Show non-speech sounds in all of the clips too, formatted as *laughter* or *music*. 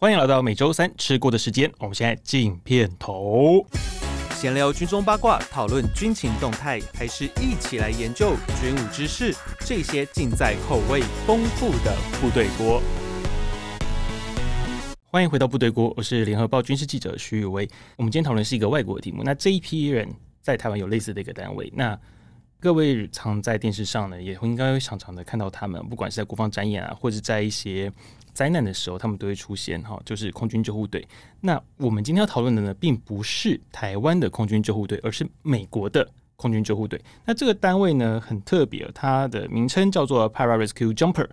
欢迎来到每周三吃过的时间，我们现在进片头。闲聊军中八卦，讨论军情动态，还是一起来研究军武知识？这些尽在口味丰富的部队锅。欢迎回到部队锅，我是联合报军事记者徐宇威。我们今天讨论是一个外国的题目，那这一批人在台湾有类似的一个单位，那各位常在电视上呢，也会应该常常的看到他们，不管是在国防展演啊，或者在一些。灾难的时候，他们都会出现哈，就是空军救护队。那我们今天要讨论的呢，并不是台湾的空军救护队，而是美国的空军救护队。那这个单位呢，很特别，它的名称叫做 Para Rescue Jumper。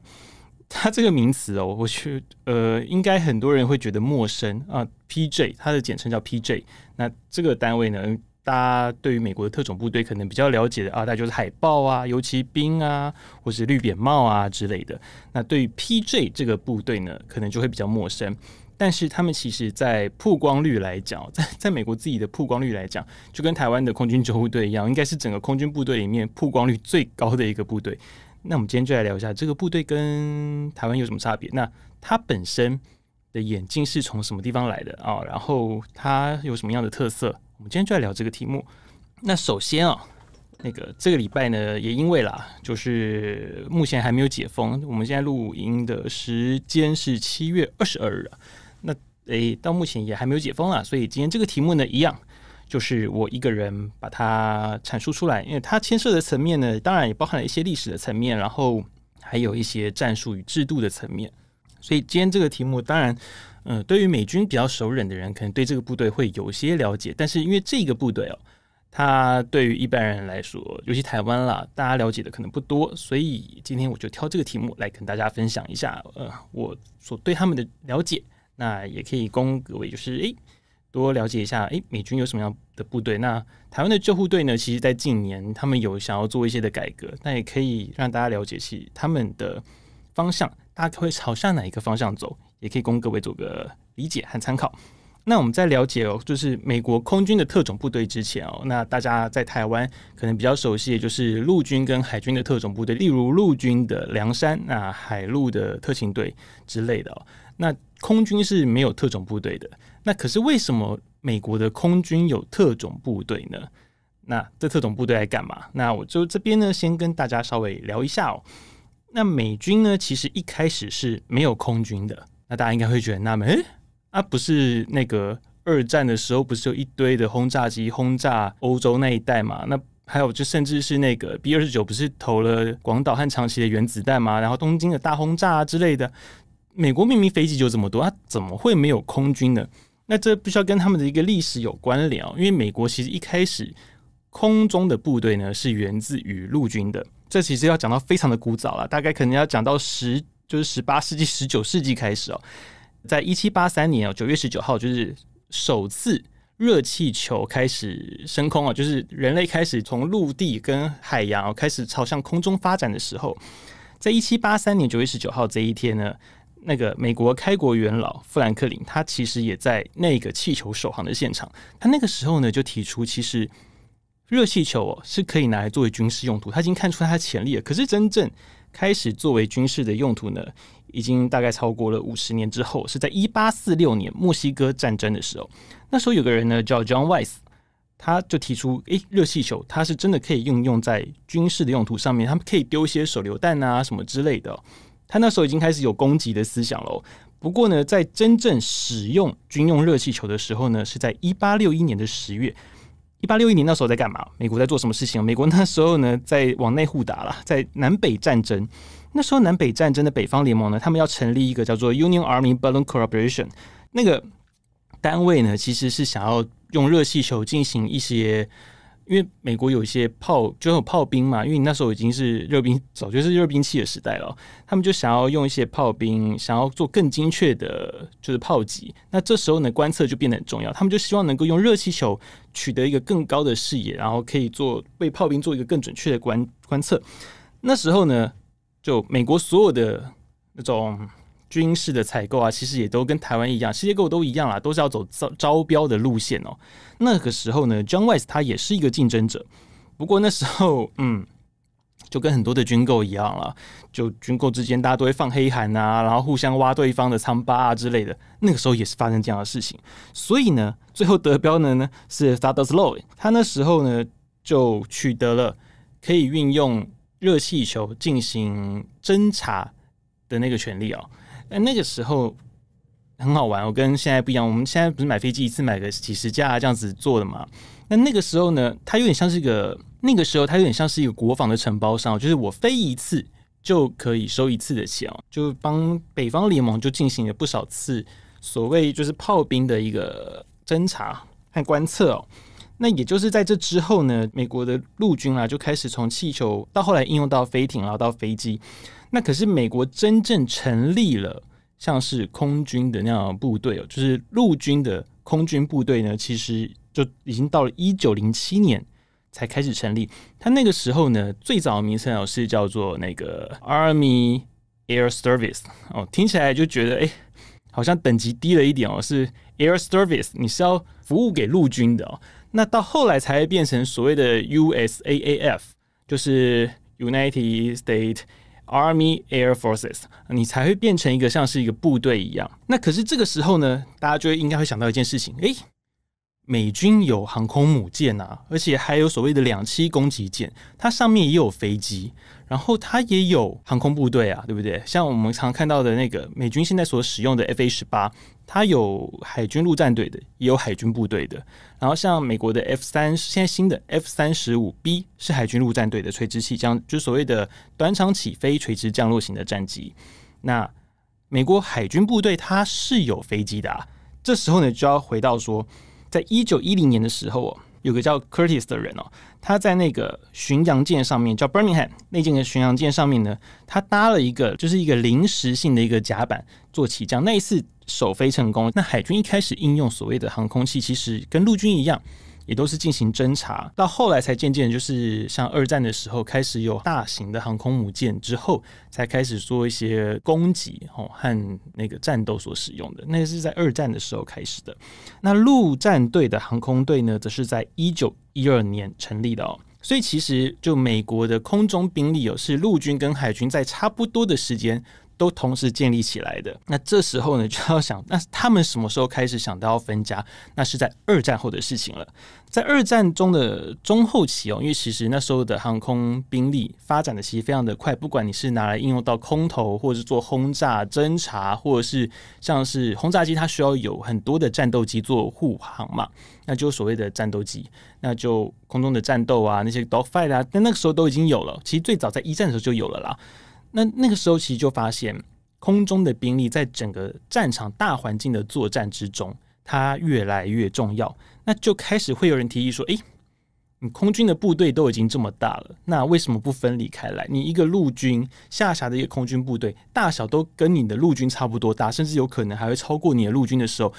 它这个名词哦，我去，呃，应该很多人会觉得陌生啊。PJ，它的简称叫 PJ。那这个单位呢？大家对于美国的特种部队可能比较了解的啊，那就是海豹啊、游骑兵啊，或是绿扁帽啊之类的。那对于 P J 这个部队呢，可能就会比较陌生。但是他们其实在曝光率来讲，在在美国自己的曝光率来讲，就跟台湾的空军救护队一样，应该是整个空军部队里面曝光率最高的一个部队。那我们今天就来聊一下这个部队跟台湾有什么差别？那它本身的眼睛是从什么地方来的啊？然后它有什么样的特色？我们今天就来聊这个题目。那首先啊，那个这个礼拜呢，也因为啦，就是目前还没有解封。我们现在录音的时间是七月二十二日啊，那诶，到目前也还没有解封啊，所以今天这个题目呢，一样就是我一个人把它阐述出来。因为它牵涉的层面呢，当然也包含了一些历史的层面，然后还有一些战术与制度的层面。所以今天这个题目，当然。嗯，对于美军比较熟稔的人，可能对这个部队会有些了解。但是因为这个部队哦，它对于一般人来说，尤其台湾啦，大家了解的可能不多。所以今天我就挑这个题目来跟大家分享一下，呃，我所对他们的了解。那也可以供各位就是，哎，多了解一下，哎，美军有什么样的部队？那台湾的救护队呢？其实，在近年，他们有想要做一些的改革。那也可以让大家了解，其他们的方向，大概会朝向哪一个方向走？也可以供各位做个理解和参考。那我们在了解哦，就是美国空军的特种部队之前哦，那大家在台湾可能比较熟悉，也就是陆军跟海军的特种部队，例如陆军的梁山那海陆的特勤队之类的哦。那空军是没有特种部队的。那可是为什么美国的空军有特种部队呢？那这特种部队来干嘛？那我就这边呢，先跟大家稍微聊一下哦。那美军呢，其实一开始是没有空军的。那大家应该会觉得纳闷，哎，啊，不是那个二战的时候，不是有一堆的轰炸机轰炸欧洲那一带嘛？那还有，就甚至是那个 B 二十九，不是投了广岛和长崎的原子弹嘛？然后东京的大轰炸啊之类的，美国明明飞机就这么多，它怎么会没有空军呢？那这必须要跟他们的一个历史有关联，哦，因为美国其实一开始空中的部队呢，是源自于陆军的，这其实要讲到非常的古早了，大概可能要讲到十。就是十八世纪、十九世纪开始哦，在一七八三年哦九月十九号，就是首次热气球开始升空啊，就是人类开始从陆地跟海洋开始朝向空中发展的时候，在一七八三年九月十九号这一天呢，那个美国开国元老富兰克林，他其实也在那个气球首航的现场，他那个时候呢就提出，其实热气球哦是可以拿来作为军事用途，他已经看出它的潜力了，可是真正。开始作为军事的用途呢，已经大概超过了五十年之后，是在一八四六年墨西哥战争的时候。那时候有个人呢叫 John Weiss，他就提出，诶，热气球它是真的可以应用在军事的用途上面，他们可以丢一些手榴弹啊什么之类的。他那时候已经开始有攻击的思想喽。不过呢，在真正使用军用热气球的时候呢，是在一八六一年的十月。一八六一年那时候在干嘛？美国在做什么事情？美国那时候呢，*laughs* 在往内互打了，在南北战争。那时候南北战争的北方联盟呢，他们要成立一个叫做 Union Army Balloon Corporation 那个单位呢，其实是想要用热气球进行一些。因为美国有一些炮，就种炮兵嘛，因为那时候已经是热兵，早就是热兵器的时代了。他们就想要用一些炮兵，想要做更精确的，就是炮击。那这时候呢，观测就变得很重要。他们就希望能够用热气球取得一个更高的视野，然后可以做为炮兵做一个更准确的观观测。那时候呢，就美国所有的那种。军事的采购啊，其实也都跟台湾一样，世界购都一样啦，都是要走招招标的路线哦。那个时候呢，John Wise 他也是一个竞争者，不过那时候 *laughs* 嗯，就跟很多的军购一样了，就军购之间大家都会放黑函啊，然后互相挖对方的仓巴啊之类的。那个时候也是发生这样的事情，所以呢，最后得标呢呢是 s t u d s l o w 他那时候呢就取得了可以运用热气球进行侦查的那个权利哦。但那个时候很好玩，我跟现在不一样。我们现在不是买飞机一次买个几十架这样子做的嘛？那那个时候呢，它有点像是一个，那个时候它有点像是一个国防的承包商，就是我飞一次就可以收一次的钱哦，就帮北方联盟就进行了不少次所谓就是炮兵的一个侦查和观测哦。那也就是在这之后呢，美国的陆军啊就开始从气球到后来应用到飞艇，然后到飞机。那可是美国真正成立了像是空军的那样部队哦，就是陆军的空军部队呢，其实就已经到了一九零七年才开始成立。他那个时候呢，最早名称哦是叫做那个 Army Air Service，哦，听起来就觉得哎，好像等级低了一点哦，是 Air Service，你是要服务给陆军的哦。那到后来才变成所谓的 USAAF，就是 United States。Army Air Forces，你才会变成一个像是一个部队一样。那可是这个时候呢，大家就应该会想到一件事情：诶，美军有航空母舰啊，而且还有所谓的两栖攻击舰，它上面也有飞机。然后它也有航空部队啊，对不对？像我们常看到的那个美军现在所使用的 F A 十八，它有海军陆战队的，也有海军部队的。然后像美国的 F 三，现在新的 F 三十五 B 是海军陆战队的垂直起降，就是所谓的短场起飞、垂直降落型的战机。那美国海军部队它是有飞机的啊。这时候呢，就要回到说，在一九一零年的时候哦，有个叫 Curtis 的人哦。他在那个巡洋舰上面，叫 b i r m i n g h a m 那舰的巡洋舰上面呢，他搭了一个，就是一个临时性的一个甲板做起降。那一次首飞成功。那海军一开始应用所谓的航空器，其实跟陆军一样。也都是进行侦查，到后来才渐渐就是像二战的时候开始有大型的航空母舰之后，才开始做一些攻击哦和那个战斗所使用的。那是在二战的时候开始的。那陆战队的航空队呢，则是在一九一二年成立的哦。所以其实就美国的空中兵力有是陆军跟海军在差不多的时间。都同时建立起来的。那这时候呢，就要想，*laughs* 那他们什么时候开始想到要分家？那是在二战后的事情了。在二战中的中后期哦，因为其实那时候的航空兵力发展的其实非常的快，不管你是拿来应用到空投，或者是做轰炸、侦察，或者是像是轰炸机，它需要有很多的战斗机做护航嘛，那就所谓的战斗机，那就空中的战斗啊，那些 dog fight 啊，那那个时候都已经有了。其实最早在一战的时候就有了啦。那那个时候，其实就发现空中的兵力在整个战场大环境的作战之中，它越来越重要。那就开始会有人提议说：“诶，你空军的部队都已经这么大了，那为什么不分离开来？你一个陆军下辖的一个空军部队，大小都跟你的陆军差不多大，甚至有可能还会超过你的陆军的时候，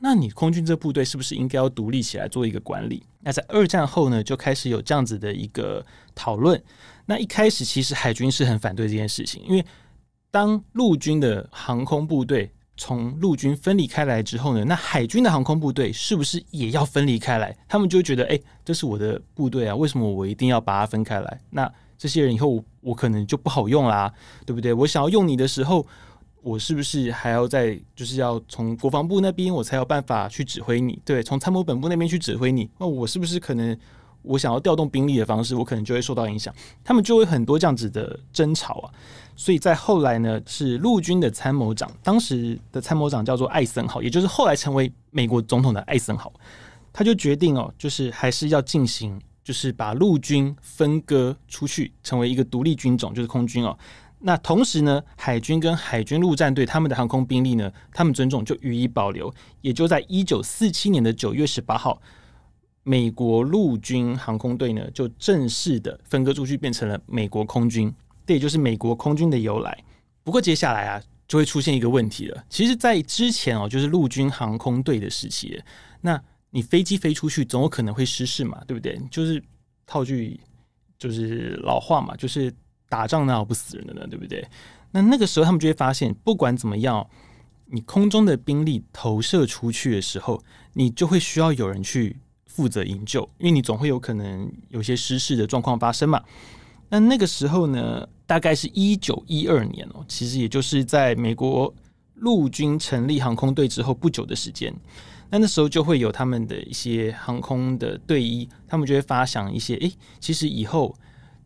那你空军这部队是不是应该要独立起来做一个管理？”那在二战后呢，就开始有这样子的一个讨论。那一开始其实海军是很反对这件事情，因为当陆军的航空部队从陆军分离开来之后呢，那海军的航空部队是不是也要分离开来？他们就觉得，哎，这是我的部队啊，为什么我一定要把它分开来？那这些人以后我可能就不好用啦，对不对？我想要用你的时候，我是不是还要在就是要从国防部那边我才有办法去指挥你？对，从参谋本部那边去指挥你？那我是不是可能？我想要调动兵力的方式，我可能就会受到影响。他们就会很多这样子的争吵啊，所以在后来呢，是陆军的参谋长，当时的参谋长叫做艾森豪，也就是后来成为美国总统的艾森豪，他就决定哦，就是还是要进行，就是把陆军分割出去，成为一个独立军种，就是空军哦。那同时呢，海军跟海军陆战队他们的航空兵力呢，他们尊重就予以保留。也就在一九四七年的九月十八号。美国陆军航空队呢，就正式的分割出去，变成了美国空军，这也就是美国空军的由来。不过接下来啊，就会出现一个问题了。其实，在之前哦，就是陆军航空队的时期，那你飞机飞出去，总有可能会失事嘛，对不对？就是套句就是老话嘛，就是打仗哪有不死人的呢，对不对？那那个时候他们就会发现，不管怎么样，你空中的兵力投射出去的时候，你就会需要有人去。负责营救，因为你总会有可能有些失事的状况发生嘛。那那个时候呢，大概是一九一二年哦，其实也就是在美国陆军成立航空队之后不久的时间。那那时候就会有他们的一些航空的队医，他们就会发想一些，诶，其实以后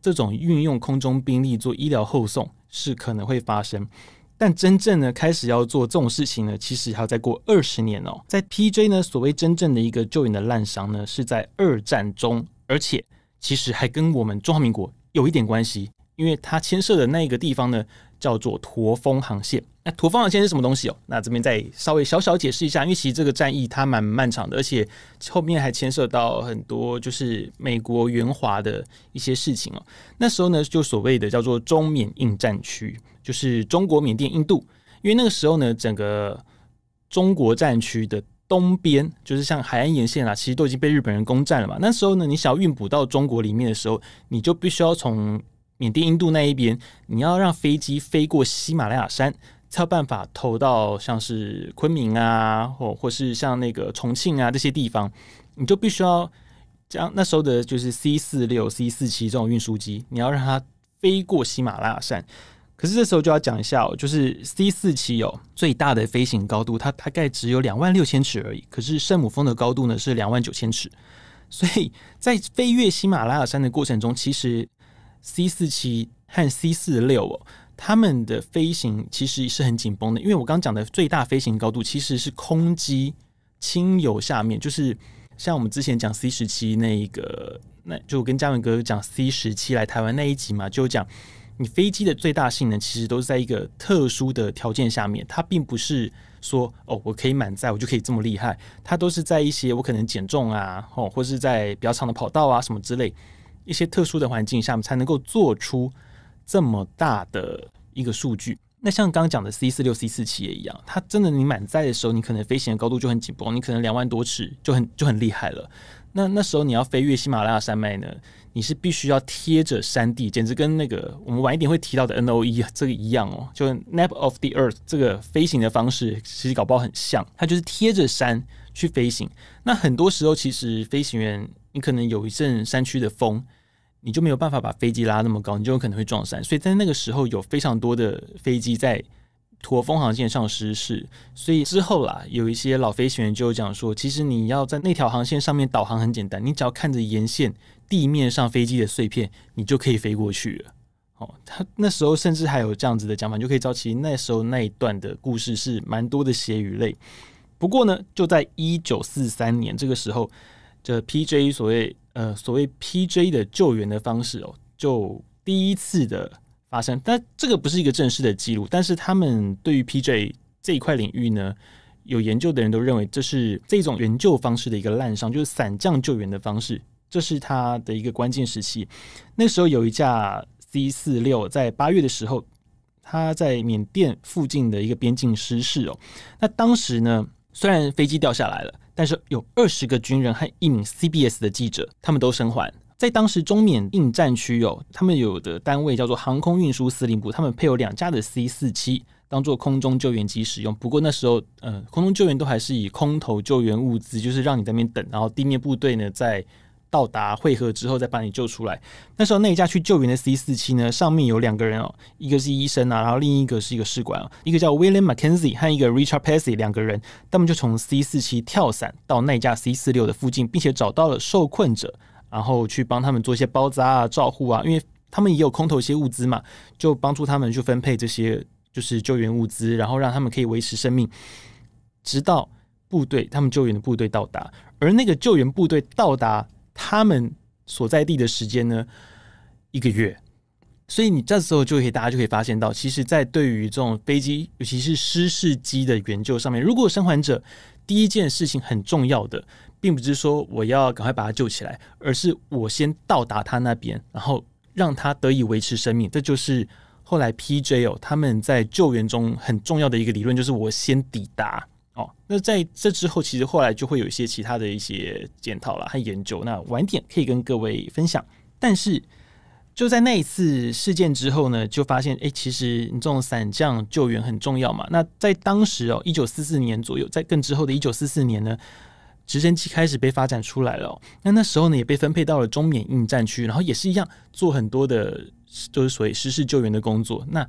这种运用空中兵力做医疗后送是可能会发生。但真正呢，开始要做这种事情呢，其实还要再过二十年哦。在 P.J. 呢，所谓真正的一个救援的滥觞呢，是在二战中，而且其实还跟我们中华民国有一点关系，因为它牵涉的那一个地方呢，叫做驼峰航线。那驼峰航线是什么东西哦？那这边再稍微小小解释一下，因为其实这个战役它蛮漫长的，而且后面还牵涉到很多就是美国援华的一些事情哦。那时候呢，就所谓的叫做中缅印战区。就是中国、缅甸、印度，因为那个时候呢，整个中国战区的东边，就是像海岸沿线啊，其实都已经被日本人攻占了嘛。那时候呢，你想要运补到中国里面的时候，你就必须要从缅甸、印度那一边，你要让飞机飞过喜马拉雅山，才有办法投到像是昆明啊，或或是像那个重庆啊这些地方，你就必须要将那时候的就是 C 四六、C 四七这种运输机，你要让它飞过喜马拉雅山。可是这时候就要讲一下哦，就是 C 四七哦，最大的飞行高度它大概只有两万六千尺而已。可是圣母峰的高度呢是两万九千尺，所以在飞越喜马拉雅山的过程中，其实 C 四七和 C 四六哦，他们的飞行其实是很紧绷的，因为我刚讲的最大飞行高度其实是空机轻油下面，就是像我们之前讲 C 十七那一个，那就跟嘉文哥讲 C 十七来台湾那一集嘛，就讲。你飞机的最大性能其实都是在一个特殊的条件下面，它并不是说哦，我可以满载我就可以这么厉害，它都是在一些我可能减重啊，哦，或是在比较长的跑道啊什么之类一些特殊的环境下面才能够做出这么大的一个数据。那像刚刚讲的 C 四六 C 四七也一样，它真的你满载的时候，你可能飞行的高度就很紧绷，你可能两万多尺就很就很厉害了。那那时候你要飞越喜马拉雅山脉呢？你是必须要贴着山地，简直跟那个我们晚一点会提到的 N O E 这个一样哦，就 Nap of the Earth 这个飞行的方式，其实搞不好很像，它就是贴着山去飞行。那很多时候，其实飞行员你可能有一阵山区的风，你就没有办法把飞机拉那么高，你就有可能会撞山。所以在那个时候，有非常多的飞机在。驼峰航线上失事，所以之后啦，有一些老飞行员就讲说，其实你要在那条航线上面导航很简单，你只要看着沿线地面上飞机的碎片，你就可以飞过去了。哦，他那时候甚至还有这样子的讲法，就可以知道，其实那时候那一段的故事是蛮多的血与泪。不过呢，就在一九四三年这个时候，这 PJ 所谓呃所谓 PJ 的救援的方式哦，就第一次的。发生，但这个不是一个正式的记录。但是他们对于 PJ 这一块领域呢，有研究的人都认为，这是这种援救方式的一个滥伤，就是伞降救援的方式，这是他的一个关键时期。那时候有一架 C 四六在八月的时候，他在缅甸附近的一个边境失事哦。那当时呢，虽然飞机掉下来了，但是有二十个军人和一名 CBS 的记者，他们都生还。在当时，中缅印战区有他们有的单位叫做航空运输司令部，他们配有两架的 C 四七，当做空中救援机使用。不过那时候，呃，空中救援都还是以空投救援物资，就是让你在那边等，然后地面部队呢在到达汇合之后再把你救出来。那时候那架去救援的 C 四七呢，上面有两个人哦，一个是医生啊，然后另一个是一个士官，一个叫 William Mackenzie 和一个 Richard p e s s y 两个人，他们就从 C 四七跳伞到那架 C 四六的附近，并且找到了受困者。然后去帮他们做一些包扎啊、照护啊，因为他们也有空投一些物资嘛，就帮助他们去分配这些就是救援物资，然后让他们可以维持生命，直到部队他们救援的部队到达。而那个救援部队到达他们所在地的时间呢，一个月。所以你这时候就可以大家就可以发现到，其实，在对于这种飞机，尤其是失事机的援救上面，如果生还者，第一件事情很重要的。并不是说我要赶快把他救起来，而是我先到达他那边，然后让他得以维持生命。这就是后来 p j 哦，他们在救援中很重要的一个理论，就是我先抵达哦。那在这之后，其实后来就会有一些其他的一些检讨了，和研究。那晚点可以跟各位分享。但是就在那一次事件之后呢，就发现哎，其实你这种伞降救援很重要嘛。那在当时哦，一九四四年左右，在更之后的一九四四年呢。直升机开始被发展出来了，那那时候呢也被分配到了中缅印战区，然后也是一样做很多的，就是所谓实施救援的工作。那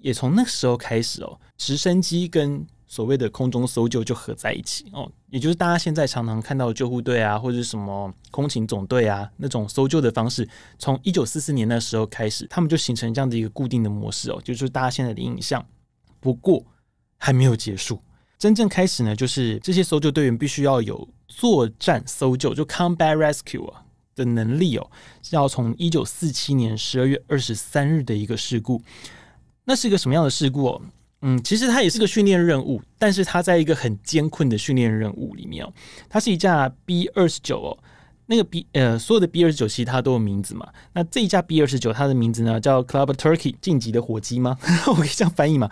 也从那时候开始哦，直升机跟所谓的空中搜救就合在一起哦，也就是大家现在常常看到救护队啊或者什么空勤总队啊那种搜救的方式，从一九四四年那时候开始，他们就形成这样的一个固定的模式哦，就是大家现在的印象。不过还没有结束。真正开始呢，就是这些搜救队员必须要有作战搜救，就 combat rescue 啊的能力哦。是要从一九四七年十二月二十三日的一个事故，那是一个什么样的事故？哦？嗯，其实它也是个训练任务，但是它在一个很艰困的训练任务里面哦。它是一架 B 二十九哦。那个 B 呃，所有的 B 二十九，其它都有名字嘛。那这一架 B 二十九，它的名字呢叫 Club Turkey，晋级的火鸡吗？*laughs* 我可以这样翻译嘛？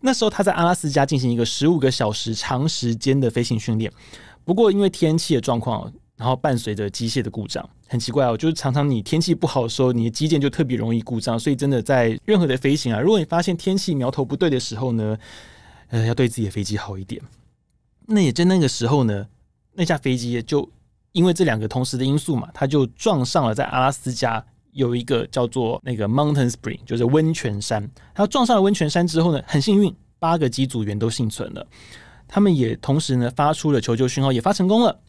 那时候他在阿拉斯加进行一个十五个小时长时间的飞行训练，不过因为天气的状况，然后伴随着机械的故障，很奇怪哦。就是常常你天气不好的时候，你的机件就特别容易故障，所以真的在任何的飞行啊，如果你发现天气苗头不对的时候呢，呃，要对自己的飞机好一点。那也在那个时候呢，那架飞机就。因为这两个同时的因素嘛，他就撞上了在阿拉斯加有一个叫做那个 Mountain Spring，就是温泉山。他撞上了温泉山之后呢，很幸运，八个机组员都幸存了。他们也同时呢发出了求救讯号，也发成功了。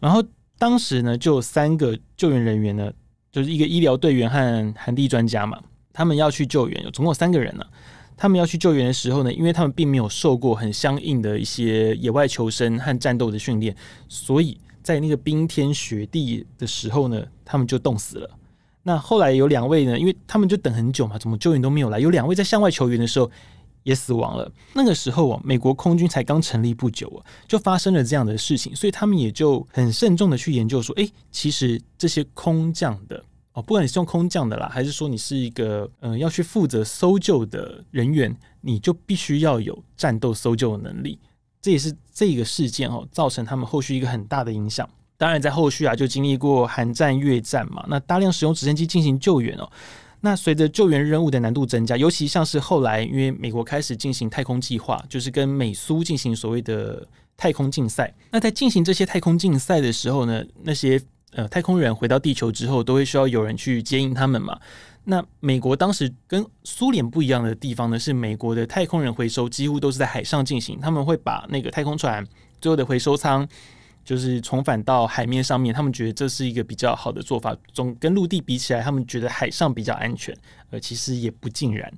然后当时呢，就三个救援人员呢，就是一个医疗队员和寒地专家嘛，他们要去救援，有总共三个人呢。他们要去救援的时候呢，因为他们并没有受过很相应的一些野外求生和战斗的训练，所以。在那个冰天雪地的时候呢，他们就冻死了。那后来有两位呢，因为他们就等很久嘛，怎么救援都没有来，有两位在向外求援的时候也死亡了。那个时候啊，美国空军才刚成立不久啊，就发生了这样的事情，所以他们也就很慎重的去研究说，哎，其实这些空降的哦，不管你是用空降的啦，还是说你是一个嗯要去负责搜救的人员，你就必须要有战斗搜救的能力。这也是这个事件哦，造成他们后续一个很大的影响。当然，在后续啊，就经历过韩战、越战嘛，那大量使用直升机进行救援哦。那随着救援任务的难度增加，尤其像是后来因为美国开始进行太空计划，就是跟美苏进行所谓的太空竞赛。那在进行这些太空竞赛的时候呢，那些呃太空人回到地球之后，都会需要有人去接应他们嘛。那美国当时跟苏联不一样的地方呢，是美国的太空人回收几乎都是在海上进行，他们会把那个太空船最后的回收舱，就是重返到海面上面。他们觉得这是一个比较好的做法，总跟陆地比起来，他们觉得海上比较安全。呃，其实也不尽然。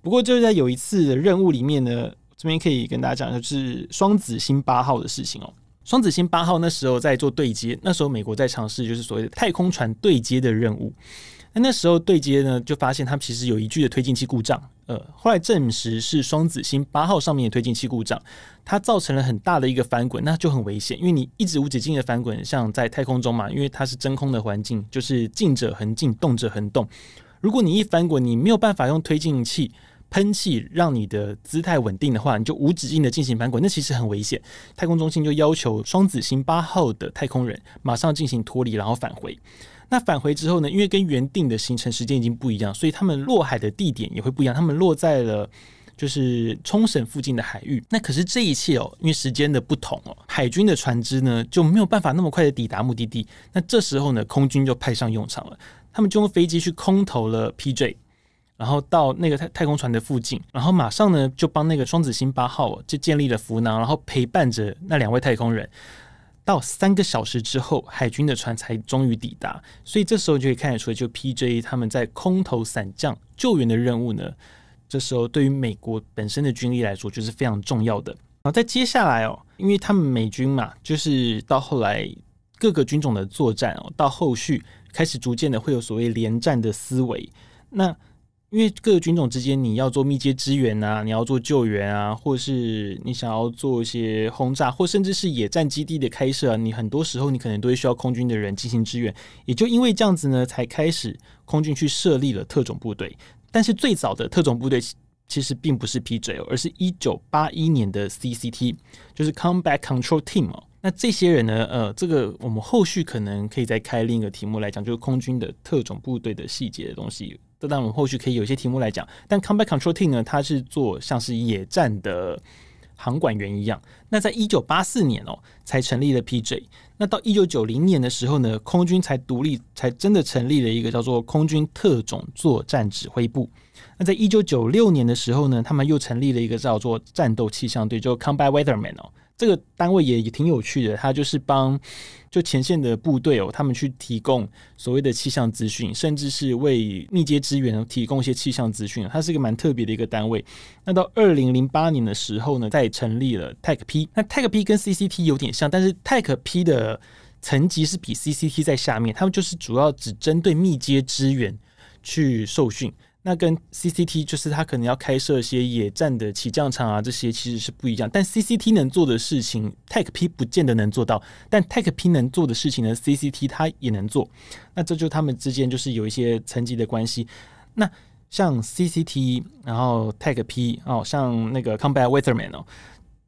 不过就是在有一次的任务里面呢，这边可以跟大家讲，就是双子星八号的事情哦。双子星八号那时候在做对接，那时候美国在尝试就是所谓的太空船对接的任务。那那时候对接呢，就发现它其实有一具的推进器故障，呃，后来证实是双子星八号上面的推进器故障，它造成了很大的一个翻滚，那就很危险，因为你一直无止境的翻滚，像在太空中嘛，因为它是真空的环境，就是静者恒静，动者恒动，如果你一翻滚，你没有办法用推进器喷气让你的姿态稳定的话，你就无止境的进行翻滚，那其实很危险。太空中心就要求双子星八号的太空人马上进行脱离，然后返回。那返回之后呢？因为跟原定的行程时间已经不一样，所以他们落海的地点也会不一样。他们落在了就是冲绳附近的海域。那可是这一切哦，因为时间的不同哦，海军的船只呢就没有办法那么快的抵达目的地。那这时候呢，空军就派上用场了。他们就用飞机去空投了 PJ，然后到那个太太空船的附近，然后马上呢就帮那个双子星八号就建立了浮囊，然后陪伴着那两位太空人。到三个小时之后，海军的船才终于抵达，所以这时候就可以看得出就 P J 他们在空投伞降救援的任务呢。这时候对于美国本身的军力来说，就是非常重要的。然后在接下来哦，因为他们美军嘛，就是到后来各个军种的作战哦，到后续开始逐渐的会有所谓连战的思维。那因为各个军种之间，你要做密接支援啊，你要做救援啊，或是你想要做一些轰炸，或甚至是野战基地的开设，啊，你很多时候你可能都会需要空军的人进行支援。也就因为这样子呢，才开始空军去设立了特种部队。但是最早的特种部队其实并不是 PJO，而是一九八一年的 CCT，就是 Combat Control Team 哦。那这些人呢，呃，这个我们后续可能可以再开另一个题目来讲，就是空军的特种部队的细节的东西。这当我们后续可以有一些题目来讲，但 Combat Control Team 呢，它是做像是野战的航管员一样。那在1984年哦，才成立了 PJ。那到1990年的时候呢，空军才独立，才真的成立了一个叫做空军特种作战指挥部。那在1996年的时候呢，他们又成立了一个叫做战斗气象队，就 Combat Weatherman 哦。这个单位也也挺有趣的，它就是帮就前线的部队哦，他们去提供所谓的气象资讯，甚至是为密接支援提供一些气象资讯。它是一个蛮特别的一个单位。那到二零零八年的时候呢，在成立了 Tech P。那 Tech P 跟 CCT 有点像，但是 Tech P 的层级是比 CCT 在下面，他们就是主要只针对密接支援去受训。那跟 CCT 就是他可能要开设一些野战的起降场啊，这些其实是不一样。但 CCT 能做的事情，Tech P 不见得能做到。但 Tech P 能做的事情呢，CCT 它也能做。那这就他们之间就是有一些层级的关系。那像 CCT，然后 Tech P 哦，像那个 Combat Weatherman 哦。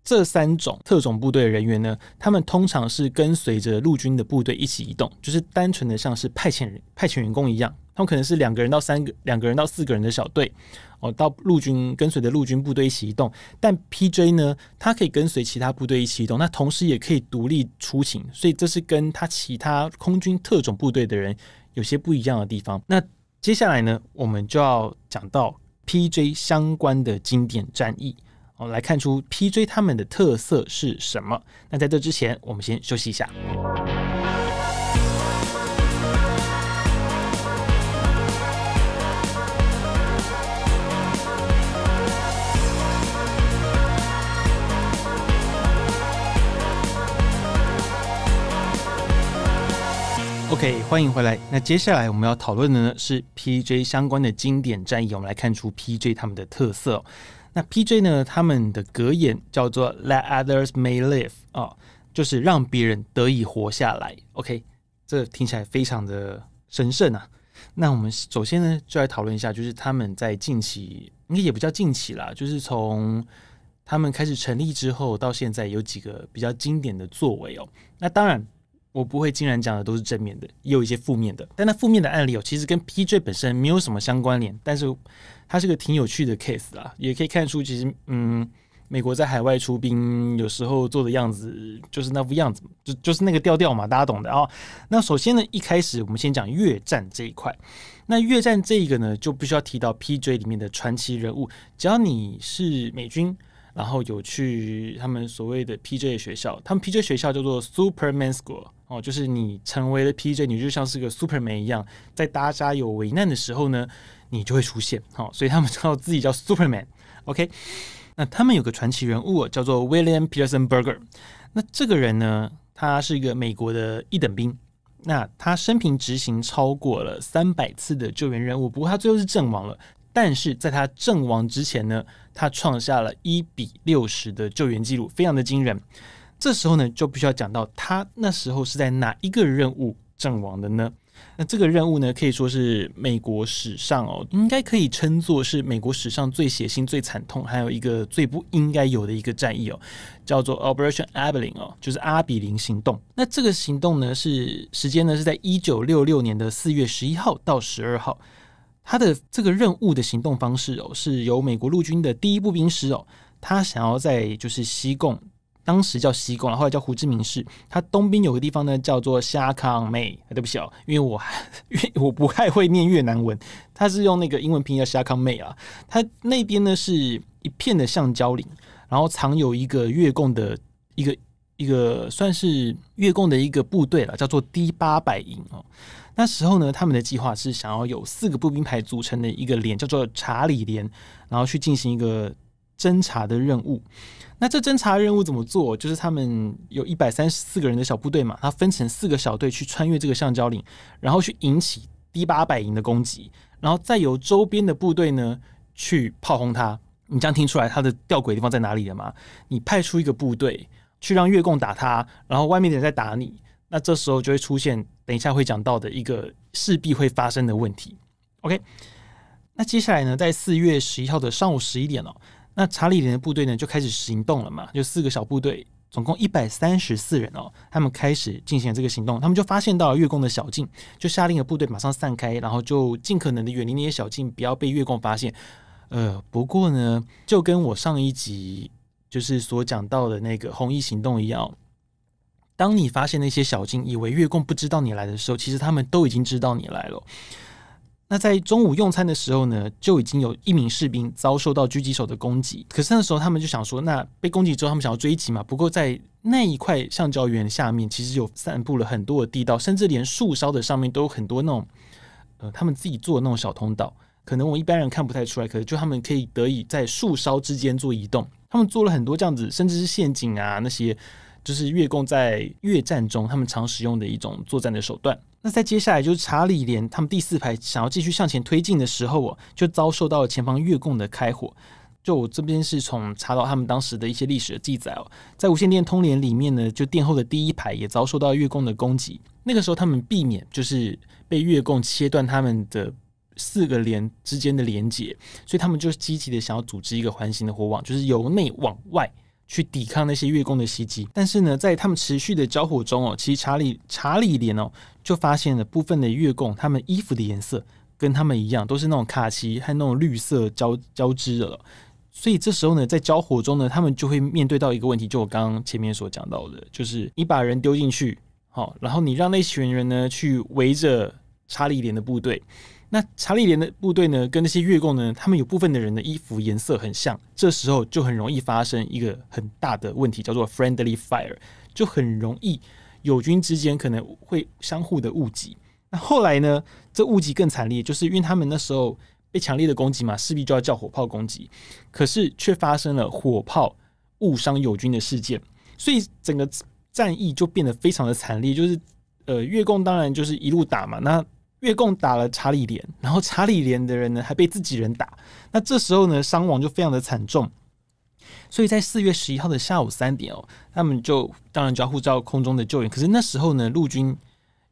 这三种特种部队人员呢，他们通常是跟随着陆军的部队一起移动，就是单纯的像是派遣人、派遣员工一样，他们可能是两个人到三个、两个人到四个人的小队，哦，到陆军跟随着陆军部队一起移动。但 PJ 呢，它可以跟随其他部队一起移动，那同时也可以独立出勤，所以这是跟他其他空军特种部队的人有些不一样的地方。那接下来呢，我们就要讲到 PJ 相关的经典战役。我们来看出 PJ 他们的特色是什么？那在这之前，我们先休息一下。OK，欢迎回来。那接下来我们要讨论的呢是 PJ 相关的经典战役。我们来看出 PJ 他们的特色。那 P.J. 呢？他们的格言叫做 “Let others may live” 啊，就是让别人得以活下来。OK，这听起来非常的神圣啊。那我们首先呢，就来讨论一下，就是他们在近期，应该也不叫近期啦，就是从他们开始成立之后到现在，有几个比较经典的作为哦。那当然，我不会竟然讲的都是正面的，也有一些负面的。但那负面的案例哦，其实跟 P.J. 本身没有什么相关联，但是。它是个挺有趣的 case 啊，也可以看出，其实，嗯，美国在海外出兵有时候做的样子就是那副样子，就就是那个调调嘛，大家懂的啊。那首先呢，一开始我们先讲越战这一块。那越战这一个呢，就必须要提到 PJ 里面的传奇人物。只要你是美军，然后有去他们所谓的 PJ 学校，他们 PJ 学校叫做 Superman School 哦，就是你成为了 PJ，你就像是个 Superman 一样，在大家有危难的时候呢。你就会出现，好，所以他们叫自己叫 Superman，OK？那他们有个传奇人物叫做 William Peterson Berger，那这个人呢，他是一个美国的一等兵，那他生平执行超过了三百次的救援任务，不过他最后是阵亡了。但是在他阵亡之前呢，他创下了一比六十的救援记录，非常的惊人。这时候呢，就必须要讲到他那时候是在哪一个任务阵亡的呢？那这个任务呢，可以说是美国史上哦，应该可以称作是美国史上最血腥、最惨痛，还有一个最不应该有的一个战役哦，叫做 Operation Abilin 哦，就是阿比林行动。那这个行动呢，是时间呢是在一九六六年的四月十一号到十二号。他的这个任务的行动方式哦，是由美国陆军的第一步兵师哦，他想要在就是西贡。当时叫西贡，然后来叫胡志明市。它东边有个地方呢，叫做虾康妹。对不起哦，因为我，因为我不太会念越南文，它是用那个英文拼音叫虾康妹啊。它那边呢是一片的橡胶林，然后藏有一个越共的一个一个算是越共的一个部队了，叫做第八百营哦。那时候呢，他们的计划是想要有四个步兵排组成的一个连，叫做查理连，然后去进行一个侦查的任务。那这侦查任务怎么做？就是他们有一百三十四个人的小部队嘛，他分成四个小队去穿越这个橡胶岭，然后去引起第八百营的攻击，然后再由周边的部队呢去炮轰他。你这样听出来他的吊诡地方在哪里了吗？你派出一个部队去让越共打他，然后外面的人在打你，那这时候就会出现等一下会讲到的一个势必会发生的问题。OK，那接下来呢，在四月十一号的上午十一点哦。那查理人的部队呢，就开始行动了嘛？就四个小部队，总共一百三十四人哦，他们开始进行这个行动。他们就发现到了月供的小径，就下令了部队马上散开，然后就尽可能的远离那些小径，不要被月供发现。呃，不过呢，就跟我上一集就是所讲到的那个红衣行动一样，当你发现那些小径，以为月供不知道你来的时候，其实他们都已经知道你来了。那在中午用餐的时候呢，就已经有一名士兵遭受到狙击手的攻击。可是那时候他们就想说，那被攻击之后，他们想要追击嘛？不过在那一块橡胶园下面，其实有散布了很多的地道，甚至连树梢的上面都有很多那种，呃，他们自己做的那种小通道。可能我一般人看不太出来，可是就他们可以得以在树梢之间做移动。他们做了很多这样子，甚至是陷阱啊，那些就是越共在越战中他们常使用的一种作战的手段。那在接下来，就是查理连他们第四排想要继续向前推进的时候，哦，就遭受到了前方越共的开火。就我这边是从查到他们当时的一些历史的记载哦，在无线电通联里面呢，就殿后的第一排也遭受到越共的攻击。那个时候，他们避免就是被越共切断他们的四个连之间的连接，所以他们就积极的想要组织一个环形的火网，就是由内往外。去抵抗那些越共的袭击，但是呢，在他们持续的交火中哦，其实查理查理连哦就发现了部分的越共，他们衣服的颜色跟他们一样，都是那种卡其和那种绿色交交织的。所以这时候呢，在交火中呢，他们就会面对到一个问题，就我刚前面所讲到的，就是你把人丢进去，好，然后你让那群人呢去围着查理连的部队。那查理连的部队呢，跟那些越共呢，他们有部分的人的衣服颜色很像，这时候就很容易发生一个很大的问题，叫做 friendly fire，就很容易友军之间可能会相互的误击。那后来呢，这误击更惨烈，就是因为他们那时候被强烈的攻击嘛，势必就要叫火炮攻击，可是却发生了火炮误伤友军的事件，所以整个战役就变得非常的惨烈。就是呃，越共当然就是一路打嘛，那。越共打了查理连，然后查理连的人呢，还被自己人打。那这时候呢，伤亡就非常的惨重。所以在四月十一号的下午三点哦，他们就当然就要呼叫空中的救援。可是那时候呢，陆军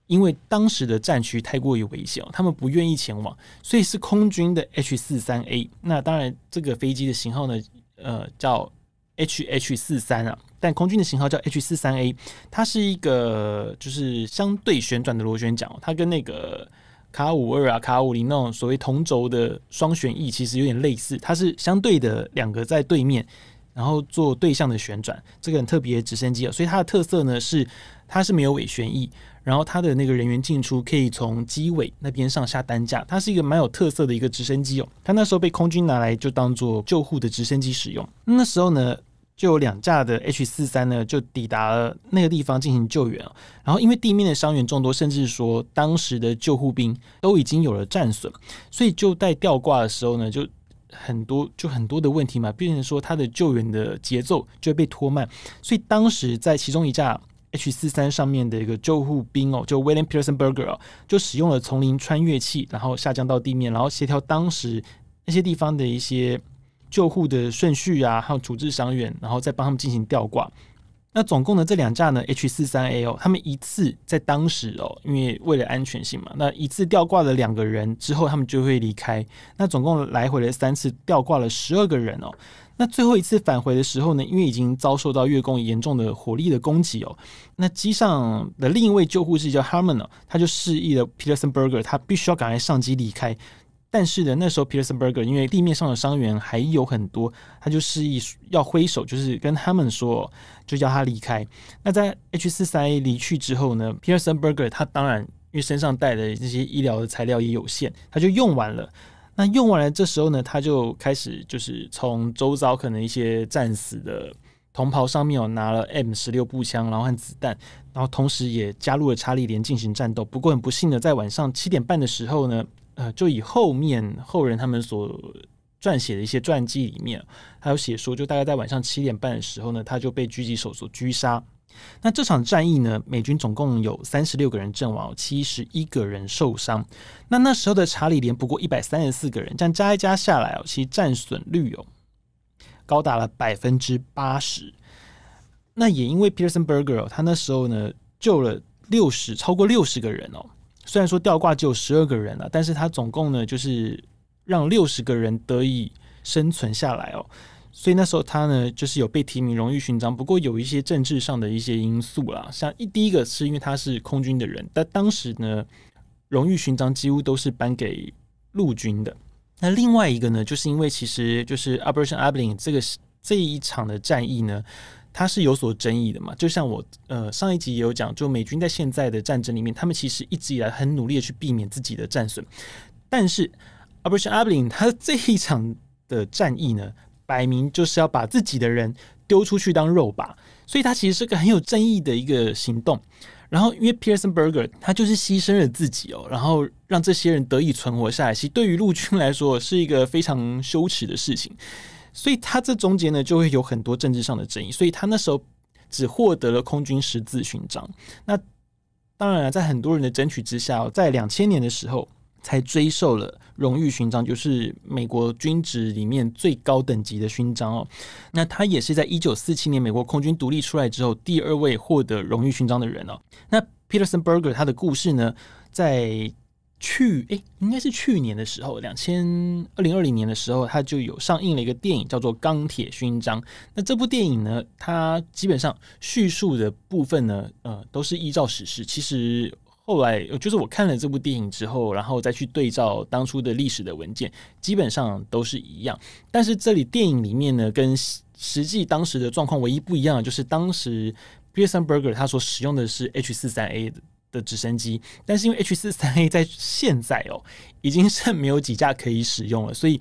因为当时的战区太过于危险哦，他们不愿意前往，所以是空军的 H 四三 A。那当然，这个飞机的型号呢，呃，叫 HH 四三啊。但空军的型号叫 H 四三 A，它是一个就是相对旋转的螺旋桨它跟那个卡五二啊、卡五零那种所谓同轴的双旋翼其实有点类似，它是相对的两个在对面，然后做对向的旋转，这个很特别的直升机啊，所以它的特色呢是它是没有尾旋翼，然后它的那个人员进出可以从机尾那边上下担架，它是一个蛮有特色的一个直升机哦。它那时候被空军拿来就当做救护的直升机使用，那时候呢。就有两架的 H 四三呢，就抵达了那个地方进行救援。然后因为地面的伤员众多，甚至说当时的救护兵都已经有了战损，所以就在吊挂的时候呢，就很多就很多的问题嘛，变成说他的救援的节奏就会被拖慢。所以当时在其中一架 H 四三上面的一个救护兵哦，就 William p e a r s o n Berger 就使用了丛林穿越器，然后下降到地面，然后协调当时那些地方的一些。救护的顺序啊，还有处置伤员，然后再帮他们进行吊挂。那总共呢，这两架呢 H 四三 A 哦，他们一次在当时哦，因为为了安全性嘛，那一次吊挂了两个人之后，他们就会离开。那总共来回了三次，吊挂了十二个人哦。那最后一次返回的时候呢，因为已经遭受到月供严重的火力的攻击哦，那机上的另一位救护士叫 h a r m o n 哦，他就示意了 p e t e r s e n b u r g e r 他必须要赶快上机离开。但是呢，那时候 p e 森伯 r s n b r g e r 因为地面上的伤员还有很多，他就示意要挥手，就是跟他们说，就叫他离开。那在 H 四三 A 离去之后呢 p e 森伯 r s n b r g e r 他当然因为身上带的这些医疗的材料也有限，他就用完了。那用完了，这时候呢，他就开始就是从周遭可能一些战死的同袍上面有拿了 M 十六步枪，然后换子弹，然后同时也加入了查理连进行战斗。不过很不幸的，在晚上七点半的时候呢。呃，就以后面后人他们所撰写的一些传记里面，还有写说，就大概在晚上七点半的时候呢，他就被狙击手所狙杀。那这场战役呢，美军总共有三十六个人阵亡，七十一个人受伤。那那时候的查理连不过一百三十四个人，这样加一加下来哦，其实战损率哦高达了百分之八十。那也因为 Pierson Berger，他那时候呢救了六十，超过六十个人哦。虽然说吊挂只有十二个人了，但是他总共呢，就是让六十个人得以生存下来哦。所以那时候他呢，就是有被提名荣誉勋章，不过有一些政治上的一些因素啦，像一第一个是因为他是空军的人，但当时呢，荣誉勋章几乎都是颁给陆军的。那另外一个呢，就是因为其实就是 Operation Able 这个这一场的战役呢。他是有所争议的嘛？就像我呃上一集也有讲，就美军在现在的战争里面，他们其实一直以来很努力的去避免自己的战损，但是 Operation Abilin 他这一场的战役呢，摆明就是要把自己的人丢出去当肉靶，所以他其实是个很有争议的一个行动。然后因为 Pearson Berger 他就是牺牲了自己哦，然后让这些人得以存活下来，其实对于陆军来说是一个非常羞耻的事情。所以他这中间呢，就会有很多政治上的争议。所以他那时候只获得了空军十字勋章。那当然，在很多人的争取之下，在两千年的时候才追授了荣誉勋章，就是美国军职里面最高等级的勋章哦。那他也是在一九四七年美国空军独立出来之后第二位获得荣誉勋章的人哦。那 Petersenberger 他的故事呢，在去哎，应该是去年的时候，两千二零二零年的时候，它就有上映了一个电影，叫做《钢铁勋章》。那这部电影呢，它基本上叙述的部分呢，呃，都是依照史实。其实后来，就是我看了这部电影之后，然后再去对照当初的历史的文件，基本上都是一样。但是这里电影里面呢，跟实际当时的状况唯一不一样，就是当时 Bresenberger 他所使用的是 H 四三 A 的。的直升机，但是因为 H 四三 A 在现在哦已经是没有几架可以使用了，所以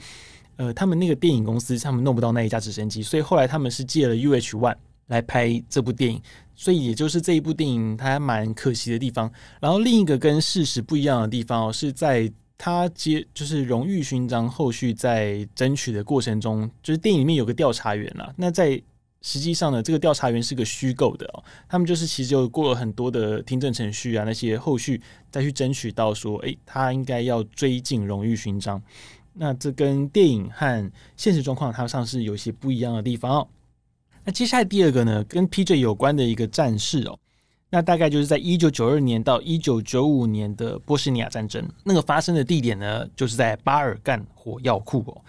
呃他们那个电影公司他们弄不到那一架直升机，所以后来他们是借了 UH One 来拍这部电影，所以也就是这一部电影它蛮可惜的地方。然后另一个跟事实不一样的地方是在他接就是荣誉勋章后续在争取的过程中，就是电影里面有个调查员啊。那在。实际上呢，这个调查员是个虚构的哦。他们就是其实有过了很多的听证程序啊，那些后续再去争取到说，诶，他应该要追进荣誉勋章。那这跟电影和现实状况它上是有些不一样的地方。那接下来第二个呢，跟 P J 有关的一个战事哦，那大概就是在一九九二年到一九九五年的波斯尼亚战争，那个发生的地点呢，就是在巴尔干火药库哦。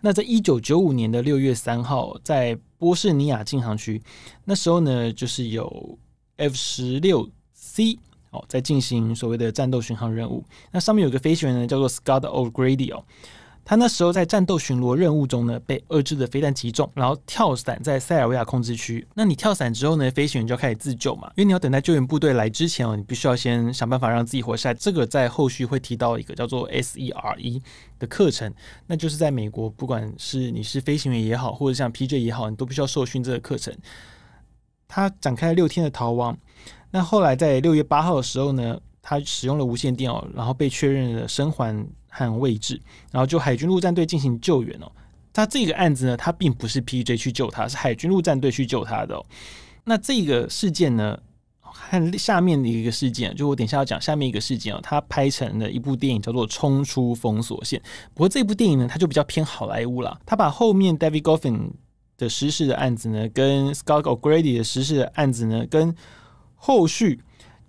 那在一九九五年的六月三号，在波士尼亚禁航区，那时候呢，就是有 F 十六 C 哦，在进行所谓的战斗巡航任务。那上面有个飞行员呢，叫做 Scott O'Grady 哦。他那时候在战斗巡逻任务中呢，被遏制的飞弹击中，然后跳伞在塞尔维亚控制区。那你跳伞之后呢，飞行员就要开始自救嘛，因为你要等待救援部队来之前哦，你必须要先想办法让自己活下来。这个在后续会提到一个叫做 S E R E 的课程，那就是在美国，不管是你是飞行员也好，或者像 P J 也好，你都必须要受训这个课程。他展开了六天的逃亡，那后来在六月八号的时候呢，他使用了无线电哦，然后被确认了生还。和位置，然后就海军陆战队进行救援哦。他这个案子呢，他并不是 P.J. 去救他，是海军陆战队去救他的。那这个事件呢，和下面的一个事件，就我等下要讲下面一个事件哦。他拍成了一部电影，叫做《冲出封锁线》。不过这部电影呢，它就比较偏好莱坞了。他把后面 David Goffin 的实事的案子呢，跟 Scott O'Grady 的实事的案子呢，跟后续。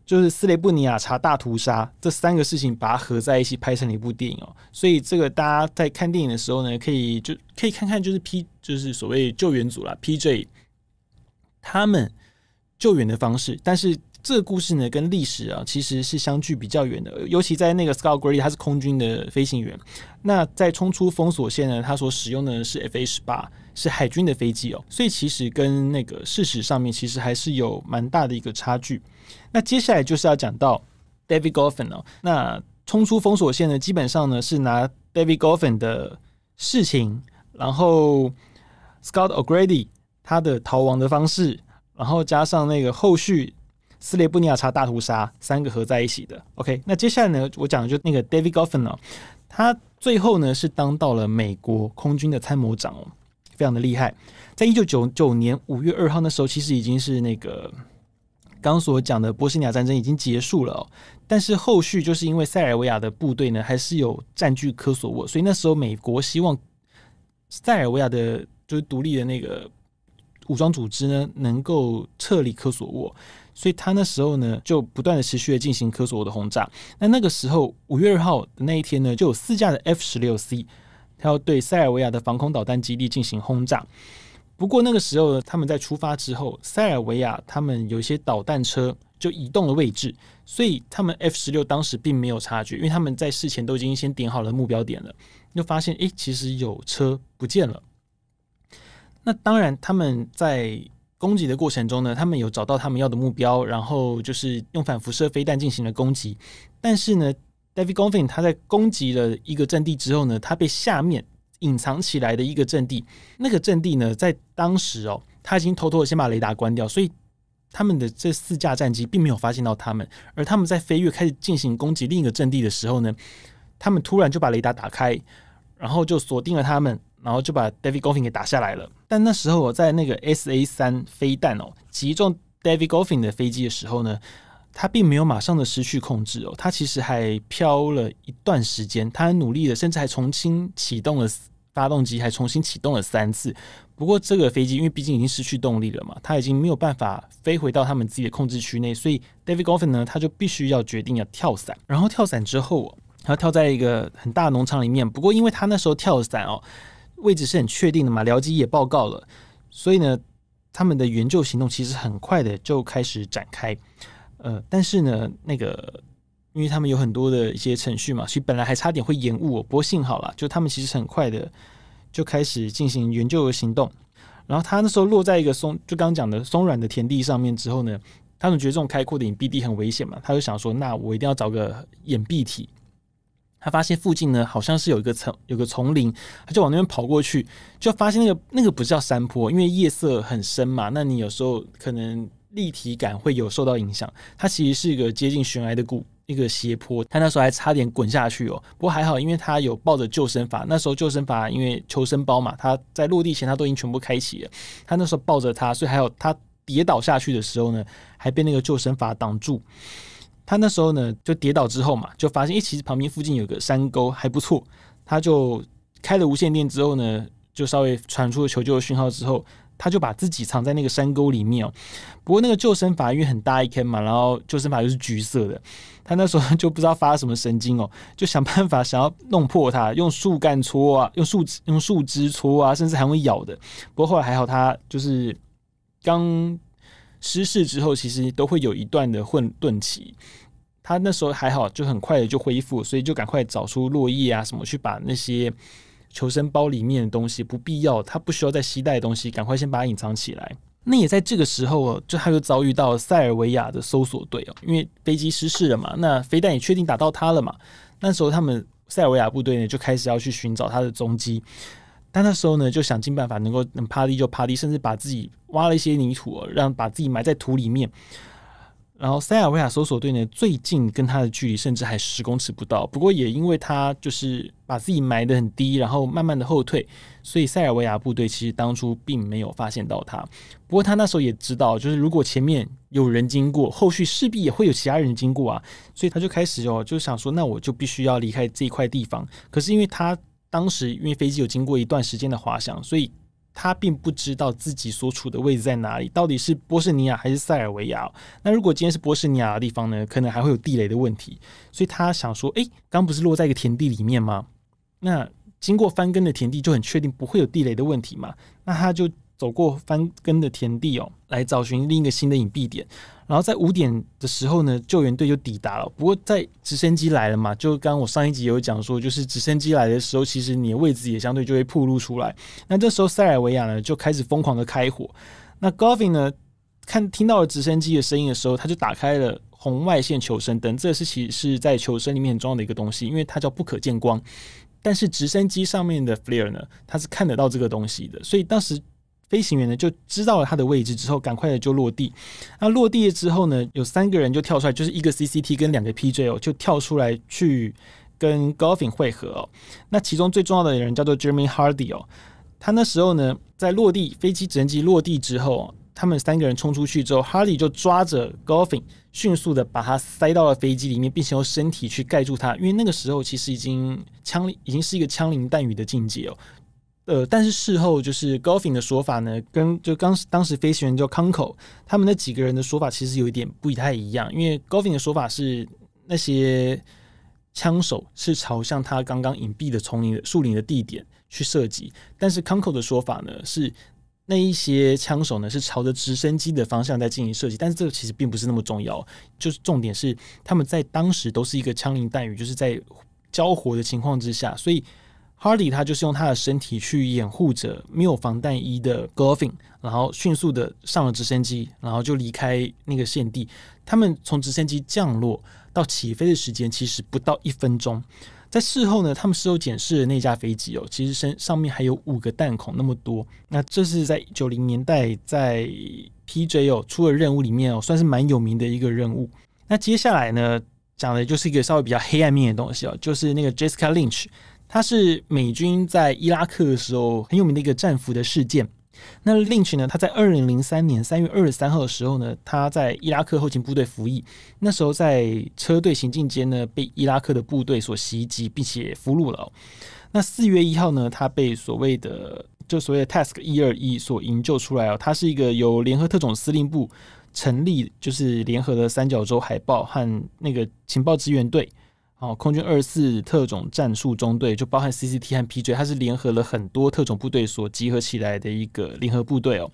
就是斯雷布尼亚查大屠杀这三个事情把它合在一起拍成了一部电影哦，所以这个大家在看电影的时候呢，可以就可以看看就是 P 就是所谓救援组啦 p j 他们救援的方式，但是这个故事呢跟历史啊其实是相距比较远的，尤其在那个 s c a l g r e y 他是空军的飞行员，那在冲出封锁线呢，他所使用的是 F A 十八是海军的飞机哦，所以其实跟那个事实上面其实还是有蛮大的一个差距。那接下来就是要讲到 David Goffin 哦，那冲出封锁线呢，基本上呢是拿 David Goffin 的事情，然后 Scott O'Grady 他的逃亡的方式，然后加上那个后续斯雷布尼亚查大屠杀三个合在一起的。OK，那接下来呢，我讲的就那个 David Goffin 了。他最后呢是当到了美国空军的参谋长哦，非常的厉害。在一九九九年五月二号那时候，其实已经是那个。刚所讲的波西尼亚战争已经结束了，但是后续就是因为塞尔维亚的部队呢还是有占据科索沃，所以那时候美国希望塞尔维亚的就是独立的那个武装组织呢能够撤离科索沃，所以他那时候呢就不断的持续的进行科索沃的轰炸。那那个时候五月二号那一天呢就有四架的 F 十六 C，它要对塞尔维亚的防空导弹基地进行轰炸。不过那个时候，呢，他们在出发之后，塞尔维亚他们有一些导弹车就移动了位置，所以他们 F 十六当时并没有察觉，因为他们在事前都已经先点好了目标点了，就发现诶，其实有车不见了。那当然，他们在攻击的过程中呢，他们有找到他们要的目标，然后就是用反辐射飞弹进行了攻击。但是呢，David g o f f i n 他在攻击了一个阵地之后呢，他被下面。隐藏起来的一个阵地，那个阵地呢，在当时哦，他已经偷偷的先把雷达关掉，所以他们的这四架战机并没有发现到他们。而他们在飞跃开始进行攻击另一个阵地的时候呢，他们突然就把雷达打开，然后就锁定了他们，然后就把 David Goffin 给打下来了。但那时候我在那个 SA 三飞弹哦击中 David Goffin 的飞机的时候呢，他并没有马上的失去控制哦，他其实还飘了一段时间，他很努力的，甚至还重新启动了。发动机还重新启动了三次，不过这个飞机因为毕竟已经失去动力了嘛，它已经没有办法飞回到他们自己的控制区内，所以 David Goffin 呢，他就必须要决定要跳伞，然后跳伞之后，他跳在一个很大农场里面，不过因为他那时候跳伞哦，位置是很确定的嘛，僚机也报告了，所以呢，他们的援救行动其实很快的就开始展开，呃，但是呢，那个。因为他们有很多的一些程序嘛，所以本来还差点会延误哦。不过幸好了，就他们其实很快的就开始进行援救的行动。然后他那时候落在一个松，就刚刚讲的松软的田地上面之后呢，他们觉得这种开阔的隐蔽地很危险嘛，他就想说，那我一定要找个掩蔽体。他发现附近呢好像是有一个丛，有个丛林，他就往那边跑过去，就发现那个那个不叫山坡，因为夜色很深嘛，那你有时候可能立体感会有受到影响。它其实是一个接近悬崖的谷。一个斜坡，他那时候还差点滚下去哦，不过还好，因为他有抱着救生筏。那时候救生筏因为求生包嘛，他在落地前他都已经全部开启了。他那时候抱着他，所以还有他跌倒下去的时候呢，还被那个救生筏挡住。他那时候呢就跌倒之后嘛，就发现，诶，其实旁边附近有个山沟还不错。他就开了无线电之后呢，就稍微传出了求救的讯号之后。他就把自己藏在那个山沟里面哦，不过那个救生筏因为很大一坑嘛，然后救生筏又是橘色的，他那时候就不知道发什么神经哦，就想办法想要弄破它，用树干搓啊，用树枝用树枝搓啊，甚至还会咬的。不过后来还好，他就是刚失事之后，其实都会有一段的混沌期。他那时候还好，就很快的就恢复，所以就赶快找出落叶啊什么去把那些。求生包里面的东西不必要，他不需要再携带的东西，赶快先把它隐藏起来。那也在这个时候，就他又遭遇到塞尔维亚的搜索队哦，因为飞机失事了嘛，那飞弹也确定打到他了嘛。那时候他们塞尔维亚部队呢，就开始要去寻找他的踪迹。但那时候呢，就想尽办法能够能趴地就趴地，甚至把自己挖了一些泥土，让把自己埋在土里面。然后塞尔维亚搜索队呢，最近跟他的距离甚至还十公尺不到。不过也因为他就是把自己埋得很低，然后慢慢的后退，所以塞尔维亚部队其实当初并没有发现到他。不过他那时候也知道，就是如果前面有人经过，后续势必也会有其他人经过啊，所以他就开始哦，就想说，那我就必须要离开这一块地方。可是因为他当时因为飞机有经过一段时间的滑翔，所以。他并不知道自己所处的位置在哪里，到底是波士尼亚还是塞尔维亚？那如果今天是波士尼亚的地方呢？可能还会有地雷的问题。所以他想说，诶，刚不是落在一个田地里面吗？那经过翻耕的田地就很确定不会有地雷的问题嘛？那他就。走过翻耕的田地哦，来找寻另一个新的隐蔽点。然后在五点的时候呢，救援队就抵达了。不过在直升机来了嘛，就刚我上一集有讲说，就是直升机来的时候，其实你的位置也相对就会暴露出来。那这时候塞尔维亚呢就开始疯狂的开火。那 Gavin 呢，看听到了直升机的声音的时候，他就打开了红外线求生灯。这是其实是在求生里面很重要的一个东西，因为它叫不可见光。但是直升机上面的 flare 呢，它是看得到这个东西的，所以当时。飞行员呢就知道了他的位置之后，赶快的就落地。那落地了之后呢，有三个人就跳出来，就是一个 CCT 跟两个 PJ 哦，就跳出来去跟 Golfing 会合。那其中最重要的人叫做 Jeremy Hardy 哦。他那时候呢，在落地飞机直升机落地之后，他们三个人冲出去之后，Hardy 就抓着 Golfing，迅速的把他塞到了飞机里面，并且用身体去盖住他，因为那个时候其实已经枪已经是一个枪林弹雨的境界哦。呃，但是事后就是 Golfing 的说法呢，跟就刚当时飞行员叫 Conco 他们那几个人的说法其实有一点不太一样，因为 Golfing 的说法是那些枪手是朝向他刚刚隐蔽的丛林的树林的地点去射击，但是 Conco 的说法呢是那一些枪手呢是朝着直升机的方向在进行射击，但是这个其实并不是那么重要，就是重点是他们在当时都是一个枪林弹雨，就是在交火的情况之下，所以。Hardy 他就是用他的身体去掩护着没有防弹衣的 Golfin，然后迅速的上了直升机，然后就离开那个现地。他们从直升机降落到起飞的时间其实不到一分钟。在事后呢，他们事后检视的那架飞机哦，其实身上面还有五个弹孔那么多。那这是在九零年代在 PJ 哦出的任务里面哦，算是蛮有名的一个任务。那接下来呢，讲的就是一个稍微比较黑暗面的东西哦，就是那个 Jessica Lynch。他是美军在伊拉克的时候很有名的一个战俘的事件。那另起呢？他在二零零三年三月二十三号的时候呢，他在伊拉克后勤部队服役，那时候在车队行进间呢，被伊拉克的部队所袭击，并且俘虏了。那四月一号呢，他被所谓的就所谓的 Task 一二一所营救出来哦。他是一个由联合特种司令部成立，就是联合的三角洲海豹和那个情报支援队。哦，空军二四特种战术中队就包含 CCT 和 PJ，它是联合了很多特种部队所集合起来的一个联合部队哦。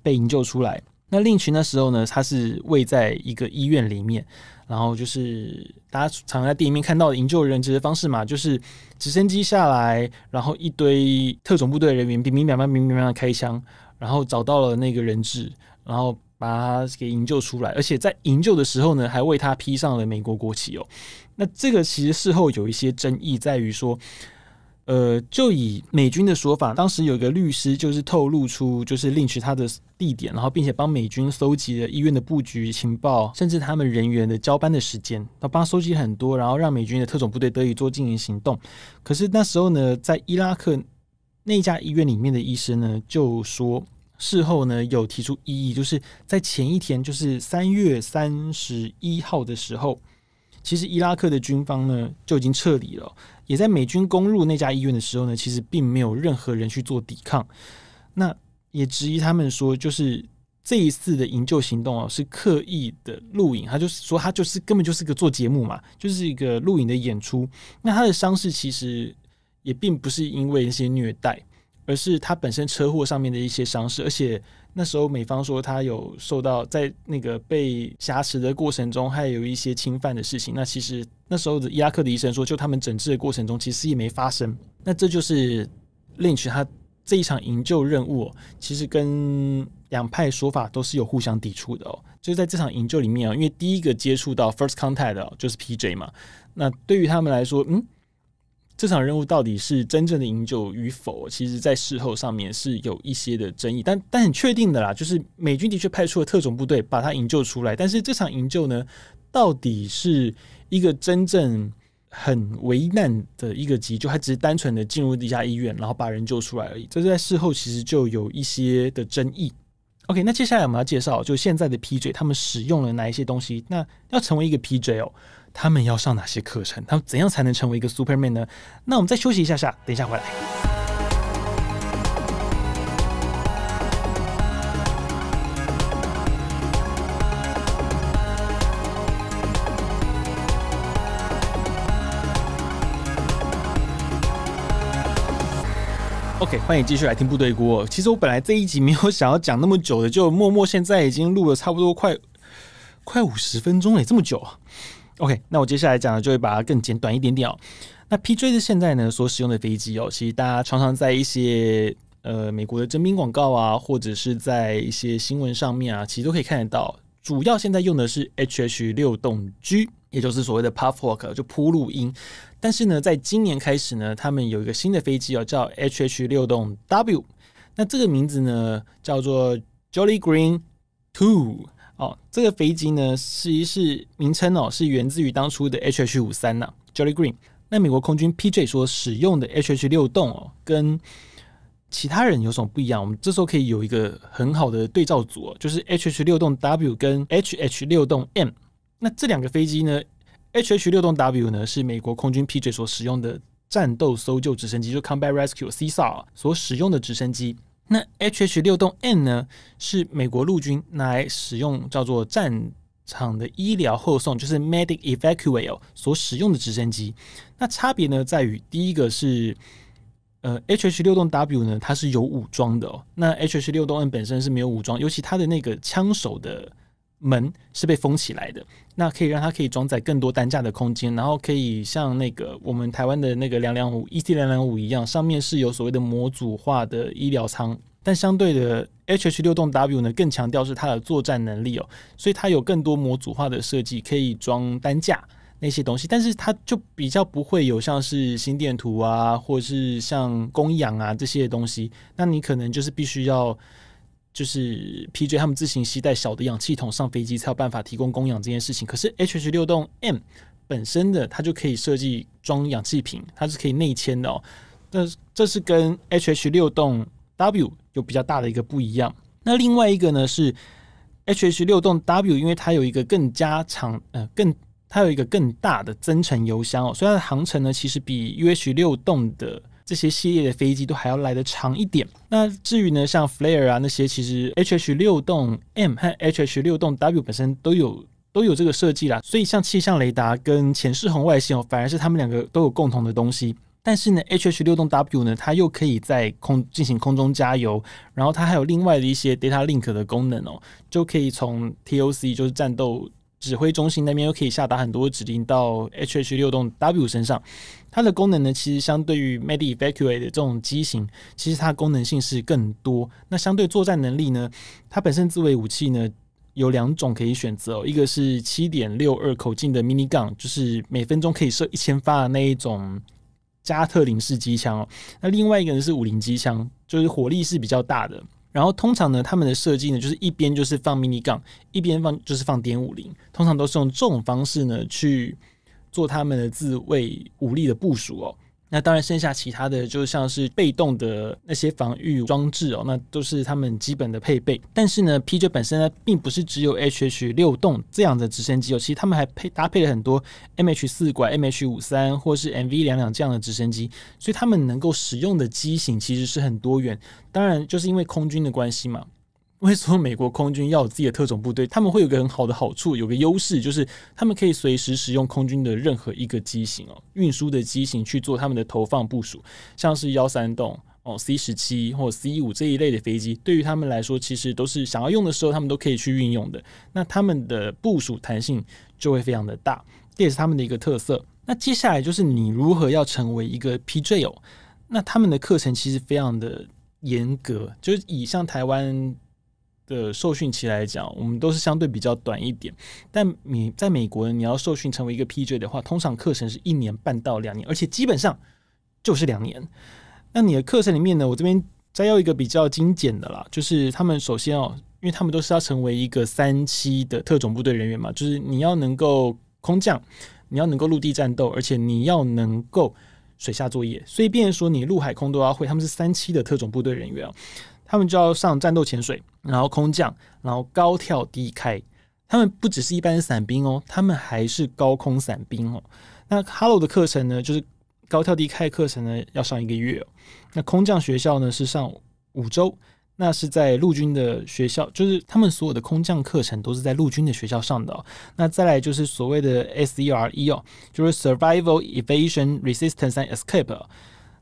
被营救出来，那另群的时候呢，它是位在一个医院里面，然后就是大家常在电影里面看到的营救人质的方式嘛，就是直升机下来，然后一堆特种部队人员兵兵乓乓兵兵乓的开枪，然后找到了那个人质，然后把他给营救出来，而且在营救的时候呢，还为他披上了美国国旗哦。那这个其实事后有一些争议，在于说，呃，就以美军的说法，当时有一个律师就是透露出，就是另取他的地点，然后并且帮美军搜集了医院的布局情报，甚至他们人员的交班的时间，那帮搜集很多，然后让美军的特种部队得以做进行行动。可是那时候呢，在伊拉克那家医院里面的医生呢，就说事后呢有提出异议，就是在前一天，就是三月三十一号的时候。其实伊拉克的军方呢就已经撤离了，也在美军攻入那家医院的时候呢，其实并没有任何人去做抵抗。那也质疑他们说，就是这一次的营救行动啊，是刻意的录影，他就是说他就是根本就是个做节目嘛，就是一个录影的演出。那他的伤势其实也并不是因为一些虐待，而是他本身车祸上面的一些伤势，而且。那时候美方说他有受到在那个被挟持的过程中还有一些侵犯的事情，那其实那时候的伊拉克的医生说，就他们诊治的过程中，其实也没发生。那这就是令 h 他这一场营救任务，其实跟两派说法都是有互相抵触的哦。就是在这场营救里面啊，因为第一个接触到 first contact 就是 P J 嘛，那对于他们来说，嗯。这场任务到底是真正的营救与否，其实在事后上面是有一些的争议。但但很确定的啦，就是美军的确派出了特种部队把他营救出来。但是这场营救呢，到底是一个真正很危难的一个急救，他只是单纯的进入地下医院，然后把人救出来而已。这是在事后其实就有一些的争议。OK，那接下来我们要介绍，就现在的 PJ 他们使用了哪一些东西？那要成为一个 PJ 哦。他们要上哪些课程？他们怎样才能成为一个 super man 呢？那我们再休息一下下，等一下回来。OK，欢迎继续来听部队锅。其实我本来这一集没有想要讲那么久的，就默默现在已经录了差不多快快五十分钟了，这么久啊！OK，那我接下来讲的就会把它更简短一点点哦。那 PJ 的现在呢所使用的飞机哦，其实大家常常在一些呃美国的征兵广告啊，或者是在一些新闻上面啊，其实都可以看得到。主要现在用的是 HH 六栋 G，也就是所谓的 Puff w a l k 就铺路音。但是呢，在今年开始呢，他们有一个新的飞机哦，叫 HH 六栋 W。那这个名字呢叫做 Jolly Green Two。哦，这个飞机呢，其一是名称哦，是源自于当初的 HH 五三呐，Jolly Green。那美国空军 PJ 所使用的 HH 六栋哦，跟其他人有什么不一样？我们这时候可以有一个很好的对照组哦，就是 HH 六栋 W 跟 HH 六栋 M。那这两个飞机呢，HH 六栋 W 呢是美国空军 PJ 所使用的战斗搜救直升机，就 Combat Rescue c s a 所使用的直升机。那 HH 六栋 N 呢，是美国陆军来使用叫做战场的医疗后送，就是 Medic Evacueo a t 所使用的直升机。那差别呢，在于第一个是，呃，HH 六栋 W 呢，它是有武装的哦。那 HH 六栋 N 本身是没有武装，尤其它的那个枪手的。门是被封起来的，那可以让它可以装载更多担架的空间，然后可以像那个我们台湾的那个两两五 e T 两两五一样，上面是有所谓的模组化的医疗舱。但相对的 HH 六栋 W 呢，更强调是它的作战能力哦，所以它有更多模组化的设计，可以装担架那些东西，但是它就比较不会有像是心电图啊，或是像供氧啊这些东西。那你可能就是必须要。就是 P.J. 他们自行携带小的氧气筒上飞机才有办法提供供氧这件事情。可是 H.H. 六栋 M 本身的它就可以设计装氧气瓶，它是可以内嵌的哦。这这是跟 H.H. 六栋 W 有比较大的一个不一样。那另外一个呢是 H.H. 六栋 W，因为它有一个更加长呃更它有一个更大的增程油箱哦。虽然航程呢其实比 U.H. 六栋的。这些系列的飞机都还要来得长一点。那至于呢，像 f l a r 啊那些，其实 HH 六栋 M 和 HH 六栋 W 本身都有都有这个设计啦。所以像气象雷达跟前视红外线哦，反而是他们两个都有共同的东西。但是呢，HH 六栋 W 呢，它又可以在空进行空中加油，然后它还有另外的一些 Data Link 的功能哦，就可以从 TOC 就是战斗。指挥中心那边又可以下达很多指令到 HH 六栋 W 身上，它的功能呢，其实相对于 Medi Evacuate 的这种机型，其实它功能性是更多。那相对作战能力呢，它本身自卫武器呢有两种可以选择，一个是七点六二口径的 Mini Gun，就是每分钟可以射一千发的那一种加特林式机枪哦。那另外一个呢是五零机枪，就是火力是比较大的。然后通常呢，他们的设计呢，就是一边就是放迷你杠，一边放就是放点五零，通常都是用这种方式呢去做他们的自卫武力的部署哦。那当然，剩下其他的就像是被动的那些防御装置哦，那都是他们基本的配备。但是呢，P.J. 本身呢，并不是只有 H.H. 六栋这样的直升机哦，其实他们还配搭配了很多 M.H. 四拐、M.H. 五三或是 M.V. 两两这样的直升机，所以他们能够使用的机型其实是很多元。当然，就是因为空军的关系嘛。为什么美国空军要有自己的特种部队？他们会有个很好的好处，有个优势，就是他们可以随时使用空军的任何一个机型哦，运输的机型去做他们的投放部署，像是幺三栋、哦 C 十七或 C 五这一类的飞机，对于他们来说，其实都是想要用的时候，他们都可以去运用的。那他们的部署弹性就会非常的大，这也是他们的一个特色。那接下来就是你如何要成为一个 p j 哦，那他们的课程其实非常的严格，就是以像台湾。的受训期来讲，我们都是相对比较短一点。但你在美国，你要受训成为一个 PJ 的话，通常课程是一年半到两年，而且基本上就是两年。那你的课程里面呢，我这边再要一个比较精简的啦，就是他们首先哦，因为他们都是要成为一个三期的特种部队人员嘛，就是你要能够空降，你要能够陆地战斗，而且你要能够水下作业，所以变说你陆海空都要会，他们是三期的特种部队人员他们就要上战斗潜水，然后空降，然后高跳低开。他们不只是一般伞兵哦，他们还是高空伞兵哦。那 Hello 的课程呢，就是高跳低开课程呢，要上一个月哦。那空降学校呢是上五周，那是在陆军的学校，就是他们所有的空降课程都是在陆军的学校上的。那再来就是所谓的 SERE 哦，就是 Survival, Evasion, Resistance and Escape。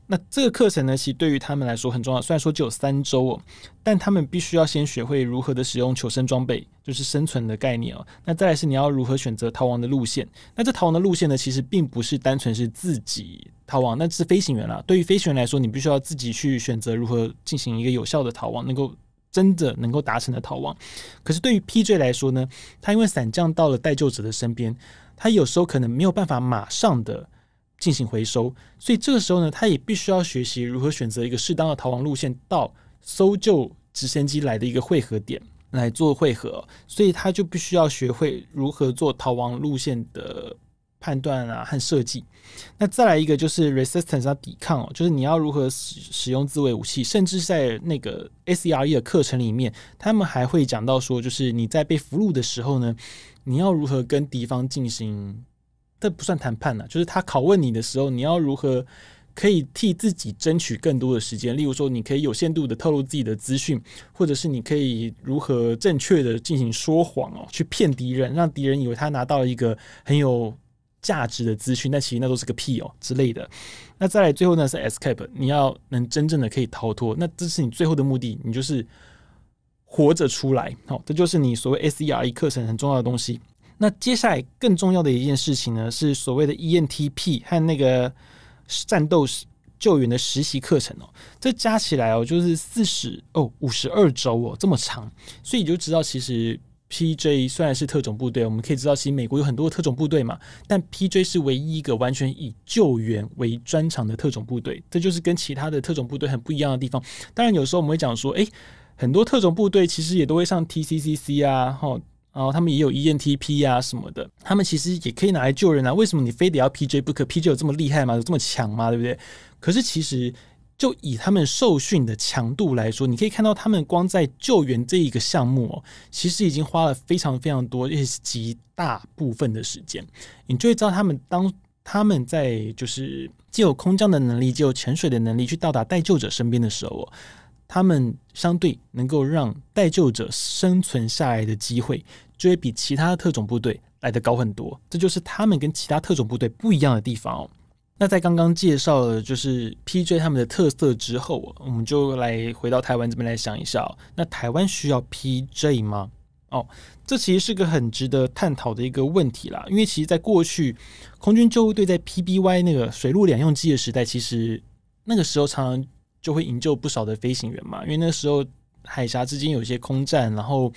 那这个课程呢，其实对于他们来说很重要。虽然说只有三周哦，但他们必须要先学会如何的使用求生装备，就是生存的概念哦。那再来是你要如何选择逃亡的路线。那这逃亡的路线呢，其实并不是单纯是自己逃亡，那是飞行员啦。对于飞行员来说，你必须要自己去选择如何进行一个有效的逃亡，能够真的能够达成的逃亡。可是对于 PJ 来说呢，他因为伞降到了待救者的身边，他有时候可能没有办法马上的。进行回收，所以这个时候呢，他也必须要学习如何选择一个适当的逃亡路线到搜救直升机来的一个汇合点来做汇合，所以他就必须要学会如何做逃亡路线的判断啊和设计。那再来一个就是 resistance，要抵抗，就是你要如何使使用自卫武器，甚至在那个 S e R E 的课程里面，他们还会讲到说，就是你在被俘虏的时候呢，你要如何跟敌方进行。这不算谈判呢，就是他拷问你的时候，你要如何可以替自己争取更多的时间？例如说，你可以有限度的透露自己的资讯，或者是你可以如何正确的进行说谎哦，去骗敌人，让敌人以为他拿到一个很有价值的资讯，但其实那都是个屁哦之类的。那再来最后呢是 escape，你要能真正的可以逃脱，那这是你最后的目的，你就是活着出来。好，这就是你所谓 S E R E 课程很重要的东西。那接下来更重要的一件事情呢，是所谓的 ENTP 和那个战斗救援的实习课程哦，这加起来哦就是四十哦五十二周哦这么长，所以你就知道其实 PJ 虽然是特种部队，我们可以知道其实美国有很多特种部队嘛，但 PJ 是唯一一个完全以救援为专长的特种部队，这就是跟其他的特种部队很不一样的地方。当然有时候我们会讲说，诶，很多特种部队其实也都会上 TCCC 啊，哈。然后他们也有 E N T P 啊什么的，他们其实也可以拿来救人啊。为什么你非得要 P J 不可？P J 有这么厉害吗？有这么强吗？对不对？可是其实就以他们受训的强度来说，你可以看到他们光在救援这一个项目哦，其实已经花了非常非常多，也是极大部分的时间。你就会知道他们当他们在就是既有空降的能力，既有潜水的能力去到达待救者身边的时候哦，他们相对能够让待救者生存下来的机会。就会比其他特种部队来的高很多，这就是他们跟其他特种部队不一样的地方。那在刚刚介绍了就是 PJ 他们的特色之后，我们就来回到台湾这边来想一下，那台湾需要 PJ 吗？哦，这其实是个很值得探讨的一个问题啦。因为其实，在过去空军救护队在 PBY 那个水陆两用机的时代，其实那个时候常常就会营救不少的飞行员嘛，因为那时候海峡之间有些空战，然后。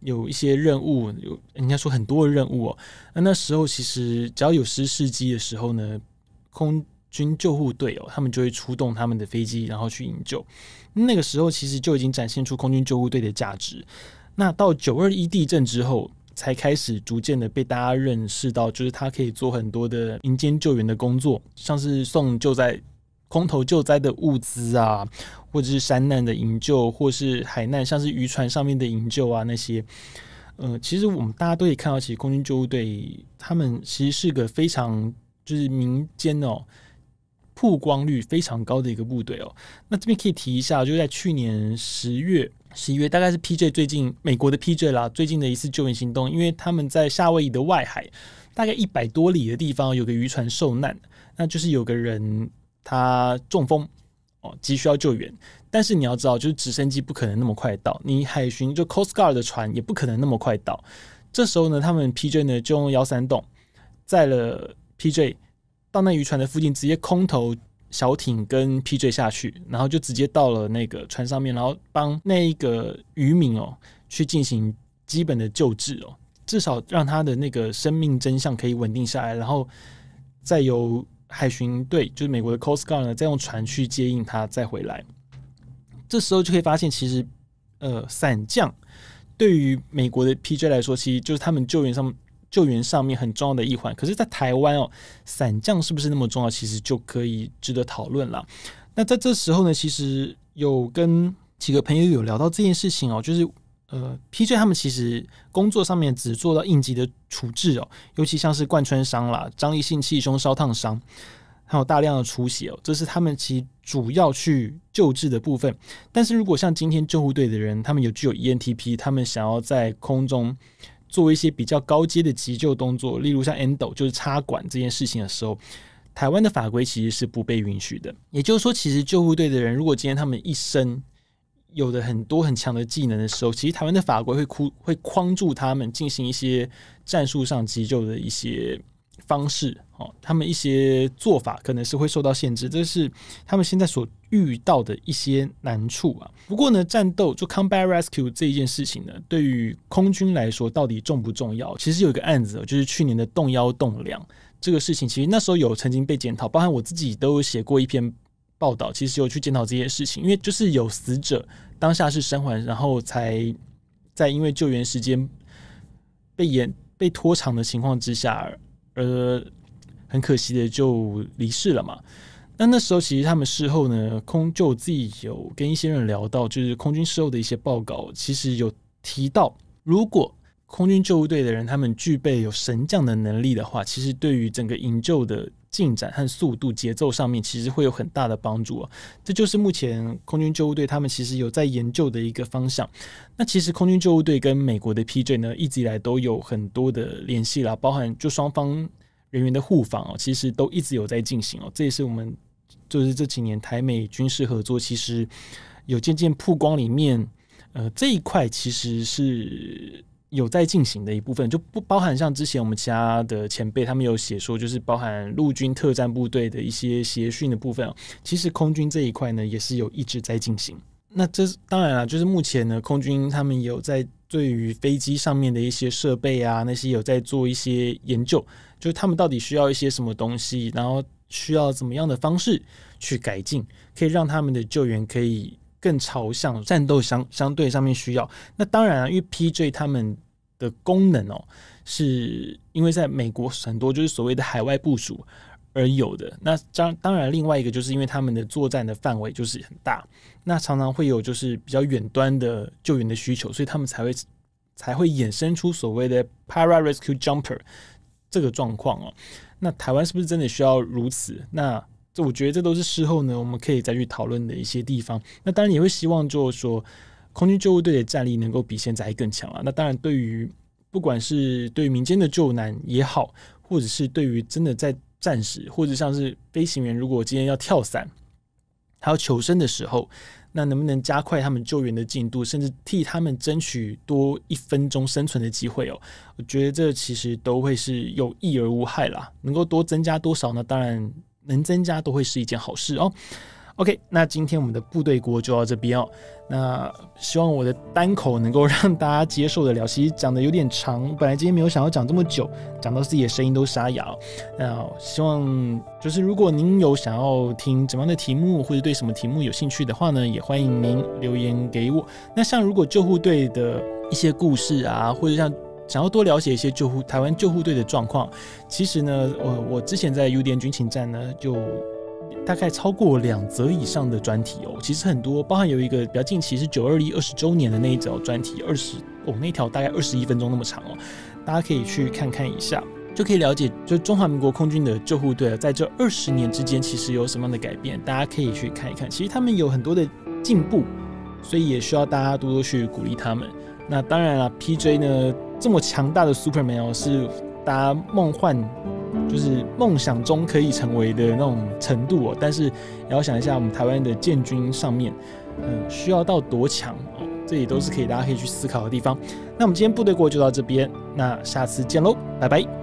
有一些任务，有人家说很多任务哦。那那时候其实只要有失事机的时候呢，空军救护队哦，他们就会出动他们的飞机，然后去营救。那个时候其实就已经展现出空军救护队的价值。那到九二一地震之后，才开始逐渐的被大家认识到，就是他可以做很多的民间救援的工作，像是送救灾。空投救灾的物资啊，或者是山难的营救，或是海难，像是渔船上面的营救啊那些，嗯，其实我们大家都可以看到，其实空军救护队他们其实是个非常就是民间哦曝光率非常高的一个部队哦。那这边可以提一下，就在去年十月十一月，大概是 P J 最近美国的 P J 啦，最近的一次救援行动，因为他们在夏威夷的外海大概一百多里的地方有个渔船受难，那就是有个人。他中风哦，急需要救援，但是你要知道，就是直升机不可能那么快到，你海巡就 Coast Guard 的船也不可能那么快到。这时候呢，他们 PJ 呢就用幺三栋载了 PJ 到那渔船的附近，直接空投小艇跟 PJ 下去，然后就直接到了那个船上面，然后帮那一个渔民哦去进行基本的救治哦，至少让他的那个生命真相可以稳定下来，然后再有。海巡队就是美国的 Coast Guard 呢，再用船去接应他再回来。这时候就可以发现，其实，呃，伞降对于美国的 PJ 来说，其实就是他们救援上救援上面很重要的一环。可是，在台湾哦，伞降是不是那么重要？其实就可以值得讨论了。那在这时候呢，其实有跟几个朋友有聊到这件事情哦，就是。呃，P.J. 他们其实工作上面只做到应急的处置哦，尤其像是贯穿伤啦、张力性气胸、烧烫伤，还有大量的出血哦，这是他们其主要去救治的部分。但是如果像今天救护队的人，他们有具有 E.N.T.P.，他们想要在空中做一些比较高阶的急救动作，例如像 Endo 就是插管这件事情的时候，台湾的法规其实是不被允许的。也就是说，其实救护队的人，如果今天他们一生有的很多很强的技能的时候，其实台湾的法规会哭会框住他们，进行一些战术上急救的一些方式哦，他们一些做法可能是会受到限制，这是他们现在所遇到的一些难处啊。不过呢，战斗就 Combat Rescue 这一件事情呢，对于空军来说到底重不重要？其实有一个案子，就是去年的动幺动梁这个事情，其实那时候有曾经被检讨，包含我自己都有写过一篇。报道其实有去检讨这些事情，因为就是有死者当下是生还，然后才在因为救援时间被延被拖长的情况之下，呃，很可惜的就离世了嘛。那那时候其实他们事后呢，空就自己有跟一些人聊到，就是空军事后的一些报告，其实有提到如果。空军救护队的人，他们具备有神将的能力的话，其实对于整个营救的进展和速度节奏上面，其实会有很大的帮助。这就是目前空军救护队他们其实有在研究的一个方向。那其实空军救护队跟美国的 PJ 呢，一直以来都有很多的联系啦，包含就双方人员的互访哦，其实都一直有在进行哦。这也是我们就是这几年台美军事合作其实有渐渐曝光里面，呃，这一块其实是。有在进行的一部分，就不包含像之前我们其他的前辈他们有写说，就是包含陆军特战部队的一些协训的部分。其实空军这一块呢，也是有一直在进行。那这当然了，就是目前呢，空军他们有在对于飞机上面的一些设备啊，那些有在做一些研究，就是他们到底需要一些什么东西，然后需要怎么样的方式去改进，可以让他们的救援可以。更朝向战斗相相对上面需要，那当然啊，因为 P J 他们的功能哦，是因为在美国很多就是所谓的海外部署而有的。那当当然，另外一个就是因为他们的作战的范围就是很大，那常常会有就是比较远端的救援的需求，所以他们才会才会衍生出所谓的 Para Rescue Jumper 这个状况哦。那台湾是不是真的需要如此？那？这我觉得这都是事后呢，我们可以再去讨论的一些地方。那当然也会希望，就是说空军救护队的战力能够比现在还更强了。那当然，对于不管是对民间的救难也好，或者是对于真的在战时，或者像是飞行员如果今天要跳伞，还要求生的时候，那能不能加快他们救援的进度，甚至替他们争取多一分钟生存的机会哦？我觉得这其实都会是有益而无害啦。能够多增加多少呢？当然。能增加都会是一件好事哦。OK，那今天我们的部队锅就到这边哦。那希望我的单口能够让大家接受得了。其实讲的有点长，本来今天没有想要讲这么久，讲到自己的声音都沙哑那希望就是如果您有想要听怎么样的题目，或者对什么题目有兴趣的话呢，也欢迎您留言给我。那像如果救护队的一些故事啊，或者像。想要多了解一些救护台湾救护队的状况，其实呢，我我之前在 U N 军情站呢，就大概超过两则以上的专题哦。其实很多，包含有一个比较近期是九二一二十周年的那一条专题二十哦，那条大概二十一分钟那么长哦，大家可以去看看一下，就可以了解就中华民国空军的救护队啊，在这二十年之间其实有什么样的改变，大家可以去看一看。其实他们有很多的进步，所以也需要大家多多去鼓励他们。那当然了，P J 呢。这么强大的 s u p e r m a n 哦，是大家梦幻，就是梦想中可以成为的那种程度哦。但是也要想一下，我们台湾的建军上面，嗯，需要到多强哦？这也都是可以大家可以去思考的地方。那我们今天部队过就到这边，那下次见喽，拜拜。